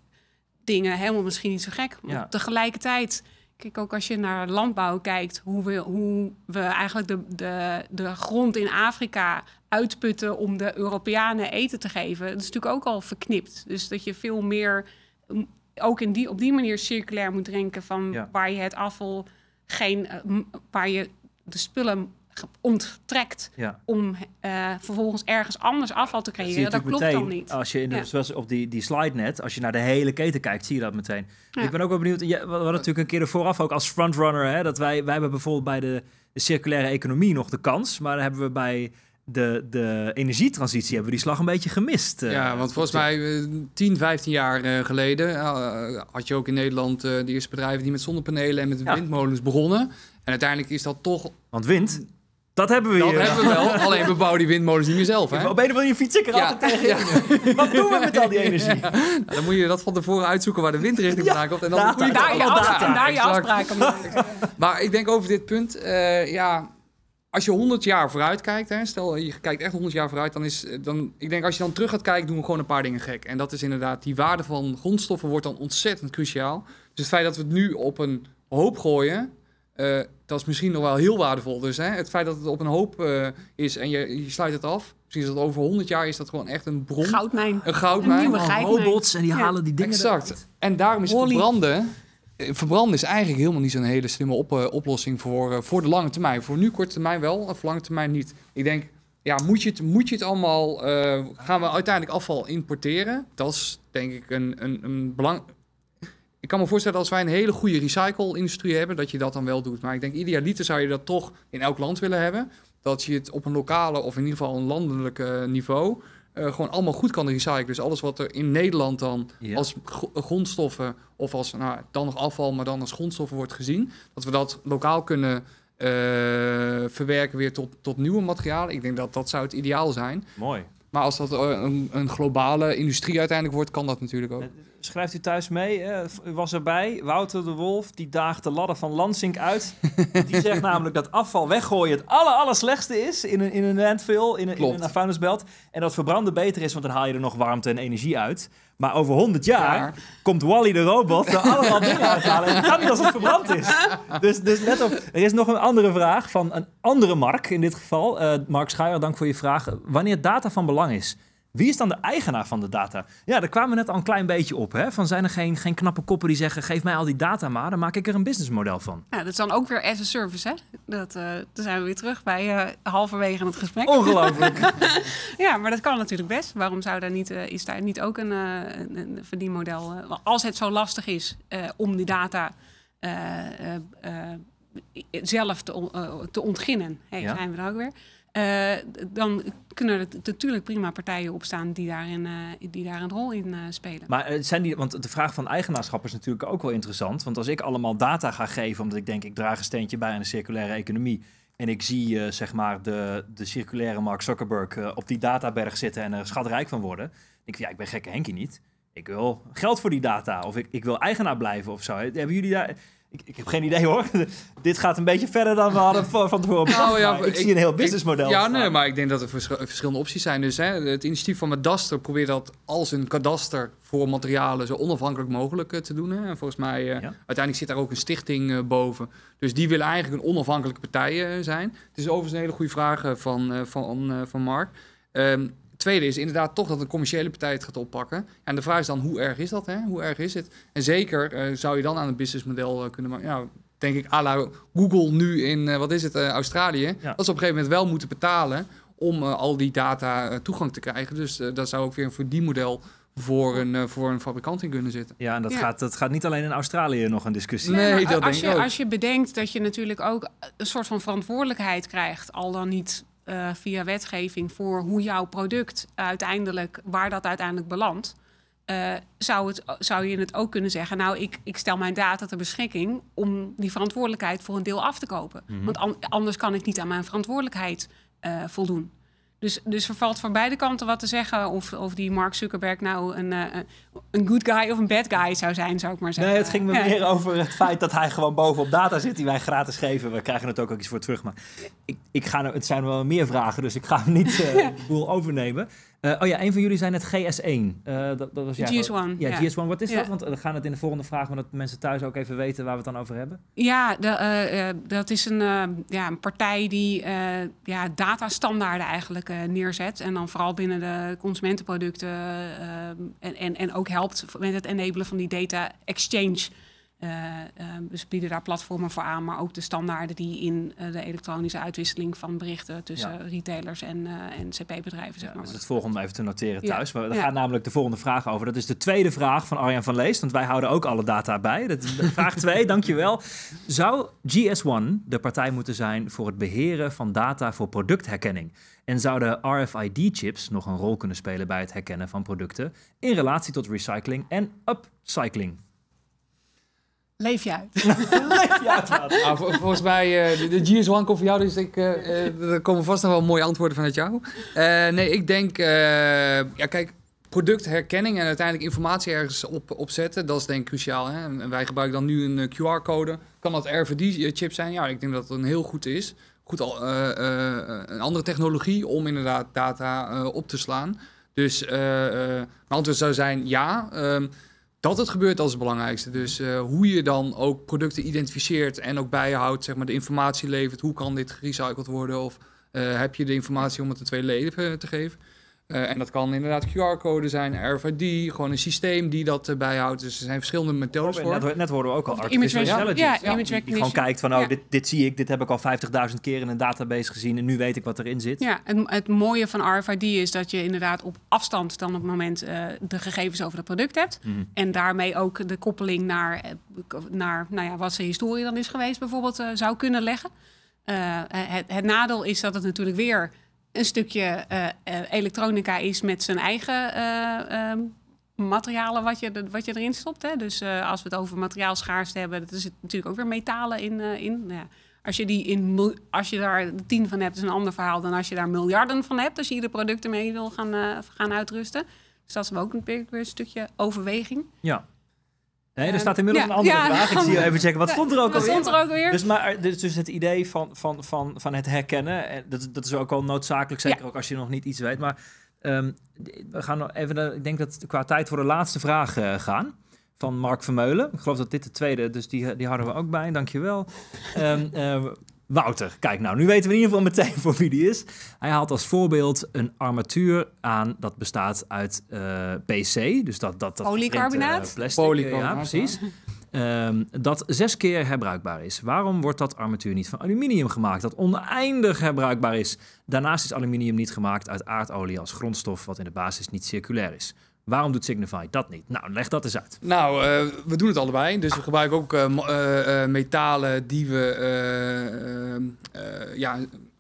S3: dingen helemaal misschien niet zo gek. Maar tegelijkertijd Kijk, ook als je naar landbouw kijkt, hoe we, hoe we eigenlijk de, de, de grond in Afrika uitputten om de Europeanen eten te geven, dat is natuurlijk ook al verknipt. Dus dat je veel meer mm, ook in die, op die manier circulair moet denken van waar je het afval geen, eh, waar je de spullen onttrekt om eh, vervolgens ergens anders afval te creëren. Dat, klopt dan niet. Als je in de, zoals
S1: op die, die slide net, als je naar de hele keten kijkt, zie je dat meteen. Ik ben ook wel benieuwd. we hadden natuurlijk een keer vooraf ook als frontrunner, hè, dat wij, wij hebben bijvoorbeeld bij de, circulaire economie nog de kans, maar hebben we bij de, de energietransitie hebben we die slag een beetje gemist. Eh. ja, want volgens mij
S2: uh, 10, 15 jaar eh, geleden had je ook in Nederland de eerste bedrijven die met zonnepanelen en met windmolens begonnen. En uiteindelijk is dat toch. Want wind dat hebben we dat hier. Dat hebben we wel, alleen we bouwen die windmolens niet meer zelf. Hè? Op een of andere manier fiets ik er altijd tegen. Eh. Wat doen we met al die energie? Nou, dan moet je dat van tevoren uitzoeken waar de windrichting vandaan komt. En dan moet je daar, je afspraken maken. Maar ik denk over dit punt, eh, ja als je 100 jaar vooruit kijkt, hè, stel eh, je kijkt echt 100 jaar vooruit, dan is dan, ik denk als je dan terug gaat kijken, doen we gewoon een paar dingen gek. En dat is inderdaad, die waarde van grondstoffen wordt dan ontzettend cruciaal. Dus het feit dat we het nu op een hoop gooien, eh, dat is misschien nog wel heel waardevol. Dus hè, het feit dat het op een hoop eh, is en je, je, sluit het af. Misschien is dat over 100 jaar is dat gewoon echt een bron. Goudmijn. Een goudmijn. Oh, robots en die halen die dingen Exact. En daarom is verbranden... Eh, verbranden is eigenlijk helemaal niet zo'n hele slimme op, oplossing voor, voor de lange termijn. Voor nu korte termijn wel, of voor lange termijn niet. Ik denk, ja, moet je het, moet je het allemaal... gaan we uiteindelijk afval importeren? Dat is denk ik een, een, een belang, ik kan me voorstellen dat als wij een hele goede recycle-industrie hebben, dat je dat dan wel doet. Maar ik denk idealiter zou je dat toch in elk land willen hebben. Dat je het op een lokale of in ieder geval een landelijk eh, niveau eh, gewoon allemaal goed kan recyclen. Dus alles wat er in Nederland dan als grondstoffen of als nou, dan nog afval, maar dan als grondstoffen wordt gezien, dat we dat lokaal kunnen eh, verwerken weer tot, tot nieuwe materialen. Ik denk dat dat zou het ideaal zijn. Mooi. Maar als dat een, een, globale industrie uiteindelijk wordt, kan dat natuurlijk ook
S1: schrijft u thuis mee, U was erbij. Wouter de Wolf, die daagt de ladder van Lansing uit. die zegt namelijk dat afval weggooien het aller, aller slechtste is in een, in een landfill, in een, afvalnisbelt En dat verbranden beter is, want dan haal je er nog warmte en energie uit. Maar over 100 jaar komt Wally de robot er allemaal dingen uithalen. En dat kan niet als het verbrand is. Dus, dus let op, er is nog een andere vraag van een andere Mark in dit geval. Eh, Mark Schuijer, dank voor je vraag. Wanneer data van belang is... Wie is dan de eigenaar van de data? Ja, daar kwamen we net al een klein beetje op. Hè? Van zijn er geen, geen knappe koppen die zeggen: geef mij al die data maar, dan maak ik er een businessmodel van.
S3: Ja, dat is dan ook weer as a service. Hè? Dat, eh, dan zijn we weer terug bij uh, halverwege het gesprek. Ongelooflijk. ja, maar dat kan natuurlijk best. Waarom zou daar niet, eh, is daar niet ook een, een verdienmodel? als het zo lastig is om die data zelf te, te ontginnen, hey, zijn we er ook weer. Eh, dan kunnen er natuurlijk prima partijen opstaan die daar, een, eh, die daar een rol in eh, spelen.
S1: Maar zijn die, want de vraag van eigenaarschap is natuurlijk ook wel interessant. Want als ik allemaal data ga geven, omdat ik denk ik draag een steentje bij aan de circulaire economie. En ik zie zeg maar de, de circulaire Mark Zuckerberg op die databerg zitten en er schatrijk van worden. Ik, ja, ik ben gekke Henkie niet. Ik wil geld voor die data of ik, ik wil eigenaar blijven of zo. Hebben jullie daar ik, ik, heb geen idee hoor. Dit gaat een beetje verder dan we hadden van tevoren nou, ja, ik, zie een heel businessmodel. Ja, nee,
S2: maar ik denk dat er verschillende opties zijn. Dus hè, het initiatief van Kadaster probeert dat als een kadaster voor materialen zo onafhankelijk mogelijk eh, te doen. Hè. En volgens mij, eh, uiteindelijk zit daar ook een stichting eh, boven. Dus die willen eigenlijk een onafhankelijke partij zijn. Het is overigens een hele goede vraag van, van, van Mark. Um, tweede is inderdaad toch dat een commerciële partij het gaat oppakken. En de vraag is dan, hoe erg is dat? Hè? Hoe erg is het? En zeker eh, zou je dan aan een businessmodel eh, kunnen maken. Ja, denk ik, à la Google nu in, eh, wat is het, Australië. Dat ze op een gegeven moment wel moeten betalen om al die data toegang te krijgen. Dus dat zou ook weer een verdienmodel
S1: voor een, voor een fabrikant in kunnen zitten. Ja, en dat, Gaat, dat gaat niet alleen in Australië nog een discussie. Nee, dat als denk je, ik ook. Als je
S3: bedenkt dat je natuurlijk ook een soort van verantwoordelijkheid krijgt... al dan niet eh, via wetgeving voor hoe jouw product uiteindelijk, waar dat uiteindelijk belandt. Eh, zou, het, zou je het ook kunnen zeggen, nou, ik, ik stel mijn data ter beschikking om die verantwoordelijkheid voor een deel af te kopen. Mhm. Want anders kan ik niet aan mijn verantwoordelijkheid eh, voldoen. Dus, dus er valt van beide kanten wat te zeggen. Of, of die Mark Zuckerberg nou een, eh, een good guy of een bad guy zou zijn, zou ik maar zeggen. Nee, het ging me meer
S1: over het feit dat hij gewoon bovenop data zit die wij gratis geven. We krijgen het ook, ook iets voor terug. Maar ik, ik ga, nou, het zijn wel meer vragen, dus ik ga hem niet uh, de boel overnemen. Eh, oh ja, een van jullie zijn het GS1. Eh, dat, dat was, GS1. ja, GS1. Wat is dat? Want eh, we gaan het in de volgende vraag, maar dat mensen thuis ook even weten waar we het dan over
S3: hebben. Ja, de, dat is een, ja, een partij die ja, datastandaarden eigenlijk neerzet. En dan vooral binnen de consumentenproducten. en, en, en ook helpt met het enabelen van die data exchange eh, ehm, dus we bieden daar platformen voor aan, maar ook de standaarden die in eh, de elektronische uitwisseling van berichten tussen retailers en, eh, en CP-bedrijven. Zeg maar. Dat is
S1: het volgende even te noteren thuis. We gaan namelijk de volgende vraag over. Dat is de tweede vraag van Arjan van Leest, want wij houden ook alle data bij. Dat, vraag 2, dankjewel. Zou GS1 de partij moeten zijn voor het beheren van data voor productherkenning? En zouden RFID-chips nog een rol kunnen spelen bij het herkennen van producten in relatie tot recycling en upcycling?
S3: Leef je uit. Leef je
S1: uit. Ah, volgens mij, uh, de, GS1 komt voor jou, dus ik, eh, eh, er komen vast nog
S2: wel mooie antwoorden vanuit jou. nee, ik denk, ja kijk, productherkenning en uiteindelijk informatie ergens op, opzetten, dat is denk ik cruciaal. Hè? En wij gebruiken dan nu een QR-code. Kan dat RFID-chip zijn? Ja, ik denk dat dat een heel goed is. Goed, al, een andere technologie om inderdaad data op te slaan. Dus mijn antwoord zou zijn ja. Ehm, dat het gebeurt, als het belangrijkste. Dus eh, hoe je dan ook producten identificeert en ook bijhoudt, zeg maar, de informatie levert. Hoe kan dit gerecycled worden? Of eh, heb je de informatie om het een tweede leven eh, te geven? Eh, en dat kan inderdaad QR-code zijn, RFID, gewoon een systeem die dat eh, bijhoudt. Dus er zijn verschillende methodes voor. Net, net we ook al artificial image intelligence. Ja, ja,
S1: ja. Image die, gewoon kijkt van, oh, dit, dit zie ik, dit heb ik al 50.000 keer in een database gezien en nu weet ik wat erin zit. Ja,
S3: het, het mooie van RFID is dat je inderdaad op afstand dan op het moment eh, de gegevens over het product hebt. Mhm. En daarmee ook de koppeling naar, naar nou ja, wat zijn historie dan is geweest bijvoorbeeld zou kunnen leggen. het nadeel is dat het natuurlijk weer een stukje eh, eh, elektronica is met zijn eigen eh, ehm, materialen wat je, wat je erin stopt. Hè? Dus als we het over materiaalschaarste hebben, dat is natuurlijk ook weer metalen in. in nou ja. als, je die in als je daar tien van hebt, is een ander verhaal dan als je daar miljarden van hebt. Als je iedere producten mee wil gaan, gaan uitrusten. Dus dat is ook een, weer een stukje overweging.
S1: Ja. Nee, er ehm, staat inmiddels een andere vraag. Ik zie je even checken. Wat stond er ook alweer? ook weer? Dus, maar, eh, dus, het idee van, van, van, van het herkennen, eh, dat, dat is ook al noodzakelijk, zeker ook als je nog niet iets weet. Maar ehm, we gaan even, ik denk dat qua tijd voor de laatste vraag eh, gaan. Van Mark Vermeulen. Ik geloof dat dit de tweede, dus die, die hadden we ook bij. Dankjewel. Um, uh, Wouter. Kijk nou, nu weten we in ieder geval meteen voor wie die is. Hij haalt als voorbeeld een armatuur aan dat bestaat uit uh, eh, PC. Dus dat, dat, dat Polycarbonaat? Eh, plastic, eh, Polycarbonaat, ja, precies. Ehm, dat zes keer herbruikbaar is. Waarom wordt dat armatuur niet van aluminium gemaakt, dat oneindig herbruikbaar is? Daarnaast is aluminium niet gemaakt uit aardolie als grondstof, wat in de basis niet circulair is. Waarom doet Signify dat niet? Nou, leg dat eens uit.
S2: Nou, eh, we doen het allebei. Dus we gebruiken ook eh, eh, metalen die we ja,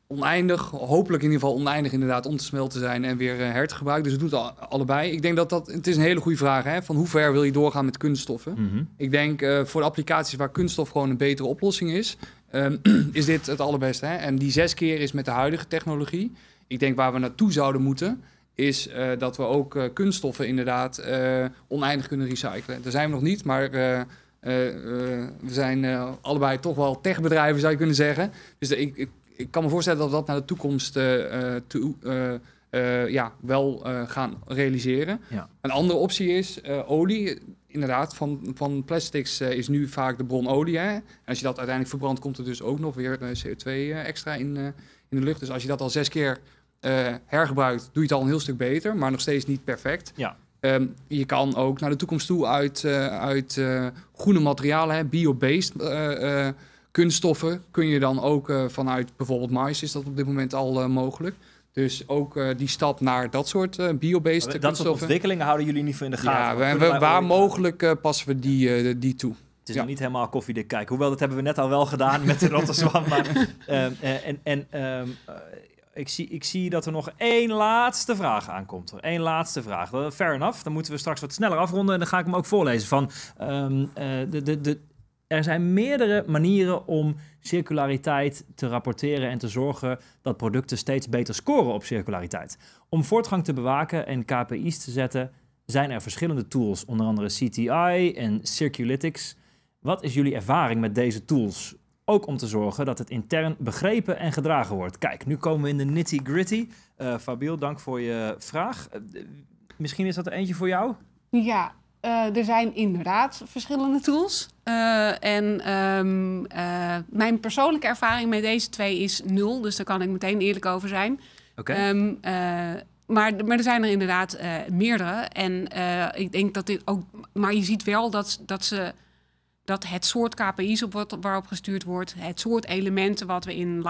S2: oneindig, hopelijk in ieder geval oneindig inderdaad, om te smelten zijn en weer her te gebruiken. Dus het doen het allebei. Ik denk dat dat, het is een hele goede vraag, hè, van hoe ver wil je doorgaan met kunststoffen? Mhm. Ik denk voor de applicaties waar kunststof gewoon een betere oplossing is, ehm, is dit het allerbeste. Hè? En die zes keer is met de huidige technologie. Ik denk waar we naartoe zouden moeten, is eh, dat we ook eh, kunststoffen inderdaad eh, oneindig kunnen recyclen. Daar zijn we nog niet, maar we zijn allebei toch wel techbedrijven, zou je kunnen zeggen. Dus ik, ik, ik, kan me voorstellen dat we dat naar de toekomst toe, ja, wel gaan realiseren. Een andere optie is olie. Inderdaad, van, van plastics is nu vaak de bron olie. Hè? als je dat uiteindelijk verbrandt, komt er dus ook nog weer CO2 extra in, in de lucht. Dus als je dat al zes keer eh, hergebruikt, doe je het al een heel stuk beter, maar nog steeds niet perfect. Ja. Ehm, je kan ook naar de toekomst toe uit, eh, uit eh, groene materialen, biobased kunststoffen, kun je dan ook vanuit bijvoorbeeld mais, is dat op dit moment al mogelijk. Dus ook die stap naar dat soort uh, biobased Dat soort ontwikkelingen houden jullie niet voor in de gaten. Ja, waar
S1: mogelijk passen we die, die toe. Het is nog niet helemaal koffiedik kijken. Hoewel, dat hebben we net al wel gedaan met de Rotterdam. maar, ehm, en en ehm, ik zie, ik zie dat er nog één laatste vraag aankomt. Eén laatste vraag. Fair enough. Dan moeten we straks wat sneller afronden. En dan ga ik hem ook voorlezen. Van, ehm, eh, de, de, de, er zijn meerdere manieren om circulariteit te rapporteren en te zorgen dat producten steeds beter scoren op circulariteit. Om voortgang te bewaken en KPI's te zetten, zijn er verschillende tools, onder andere CTI en Circulytics. Wat is jullie ervaring met deze tools? ook om te zorgen dat het intern begrepen en gedragen wordt. Kijk, nu komen we in de nitty-gritty. Eh, Fabiel, dank voor je vraag. Eh, misschien is dat er eentje voor jou?
S3: Ja, eh, er zijn inderdaad verschillende tools. en ehm, mijn persoonlijke ervaring met deze twee is nul. Dus daar kan ik meteen eerlijk over zijn. Oké. Ehm, maar, maar, er zijn er inderdaad meerdere. En ik denk dat dit ook. Maar je ziet wel dat, dat ze dat het soort KPI's op wat, waarop gestuurd wordt, het soort elementen wat we in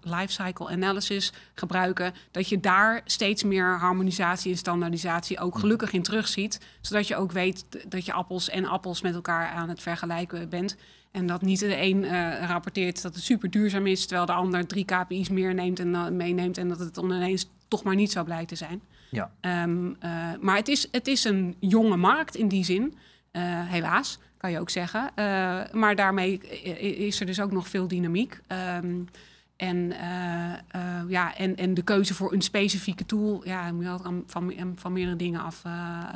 S3: life cycle analysis gebruiken, dat je daar steeds meer harmonisatie en standaardisatie ook mm. gelukkig in terugziet, zodat je ook weet dat je appels en appels met elkaar aan het vergelijken bent. En dat niet de een eh, rapporteert dat het super duurzaam is, terwijl de ander drie KPI's meer neemt en eh, meeneemt en dat het dan toch maar niet zo blij te zijn. Ja. Ehm, eh, maar het is, het is een jonge markt in die zin, helaas kan je ook zeggen. Eh, maar daarmee is er dus ook nog veel dynamiek. Ehm, en, eh, eh, ja, en, en de keuze voor een specifieke tool, ja, moet je altijd van, van meerdere dingen af eh,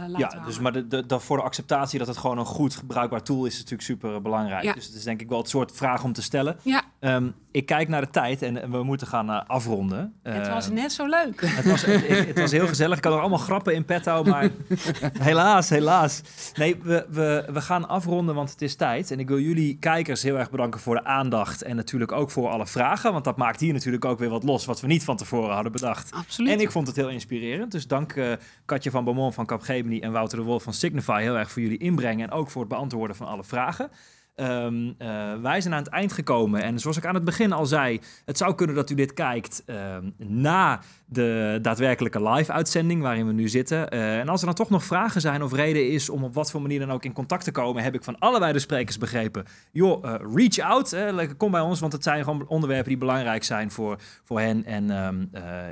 S3: laten Ja, dus
S1: maar de, de, voor de acceptatie dat het gewoon een goed gebruikbaar tool is, is natuurlijk super belangrijk. Dus het is denk ik wel het soort vraag om te stellen. Ja. Ehm, ik kijk naar de tijd en, we moeten gaan afronden. het ehm, was
S3: net zo leuk. Het was,
S1: het was heel gezellig. Ik had er allemaal grappen in petto, maar helaas, helaas. Nee, we, we, we gaan afronden, want het is tijd. En ik wil jullie kijkers heel erg bedanken voor de aandacht en natuurlijk ook voor alle vragen, want maakt hier natuurlijk ook weer wat los, wat we niet van tevoren hadden bedacht. Absoluut. En ik vond het heel inspirerend. Dus dank uh, eh, Katja van Beaumont van Capgemini en Wouter de Wolf van Signify heel erg voor jullie inbrengen en ook voor het beantwoorden van alle vragen. Ehm, eh, wij zijn aan het eind gekomen. En zoals ik aan het begin al zei, het zou kunnen dat u dit kijkt ehm, na de daadwerkelijke live-uitzending waarin we nu zitten. Eh, en als er dan toch nog vragen zijn of reden is om op wat voor manier dan ook in contact te komen, heb ik van allebei de sprekers begrepen. Joh, eh, reach out. kom bij ons, want het zijn gewoon onderwerpen die belangrijk zijn voor, voor hen. En ehm,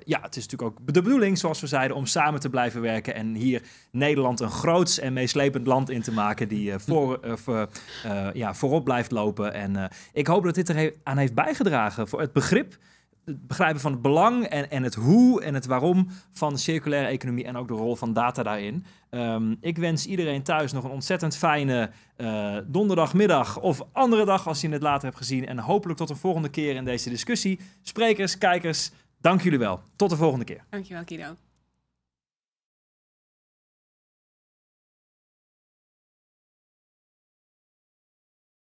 S1: ja, het is natuurlijk ook de bedoeling, zoals we zeiden, om samen te blijven werken en hier Nederland een groots en meeslepend land in te maken die eh, voor, eh, eh, ja, voorop blijft lopen. En ik hoop dat dit er aan heeft bijgedragen voor het begrip het begrijpen van het belang en, en het hoe en het waarom van de circulaire economie en ook de rol van data daarin. Ehm, ik wens iedereen thuis nog een ontzettend fijne donderdagmiddag of andere dag als je het later hebt gezien. En hopelijk tot de volgende keer in deze discussie. Sprekers, kijkers, dank jullie wel. Tot de volgende keer.
S3: Dankjewel, Kido.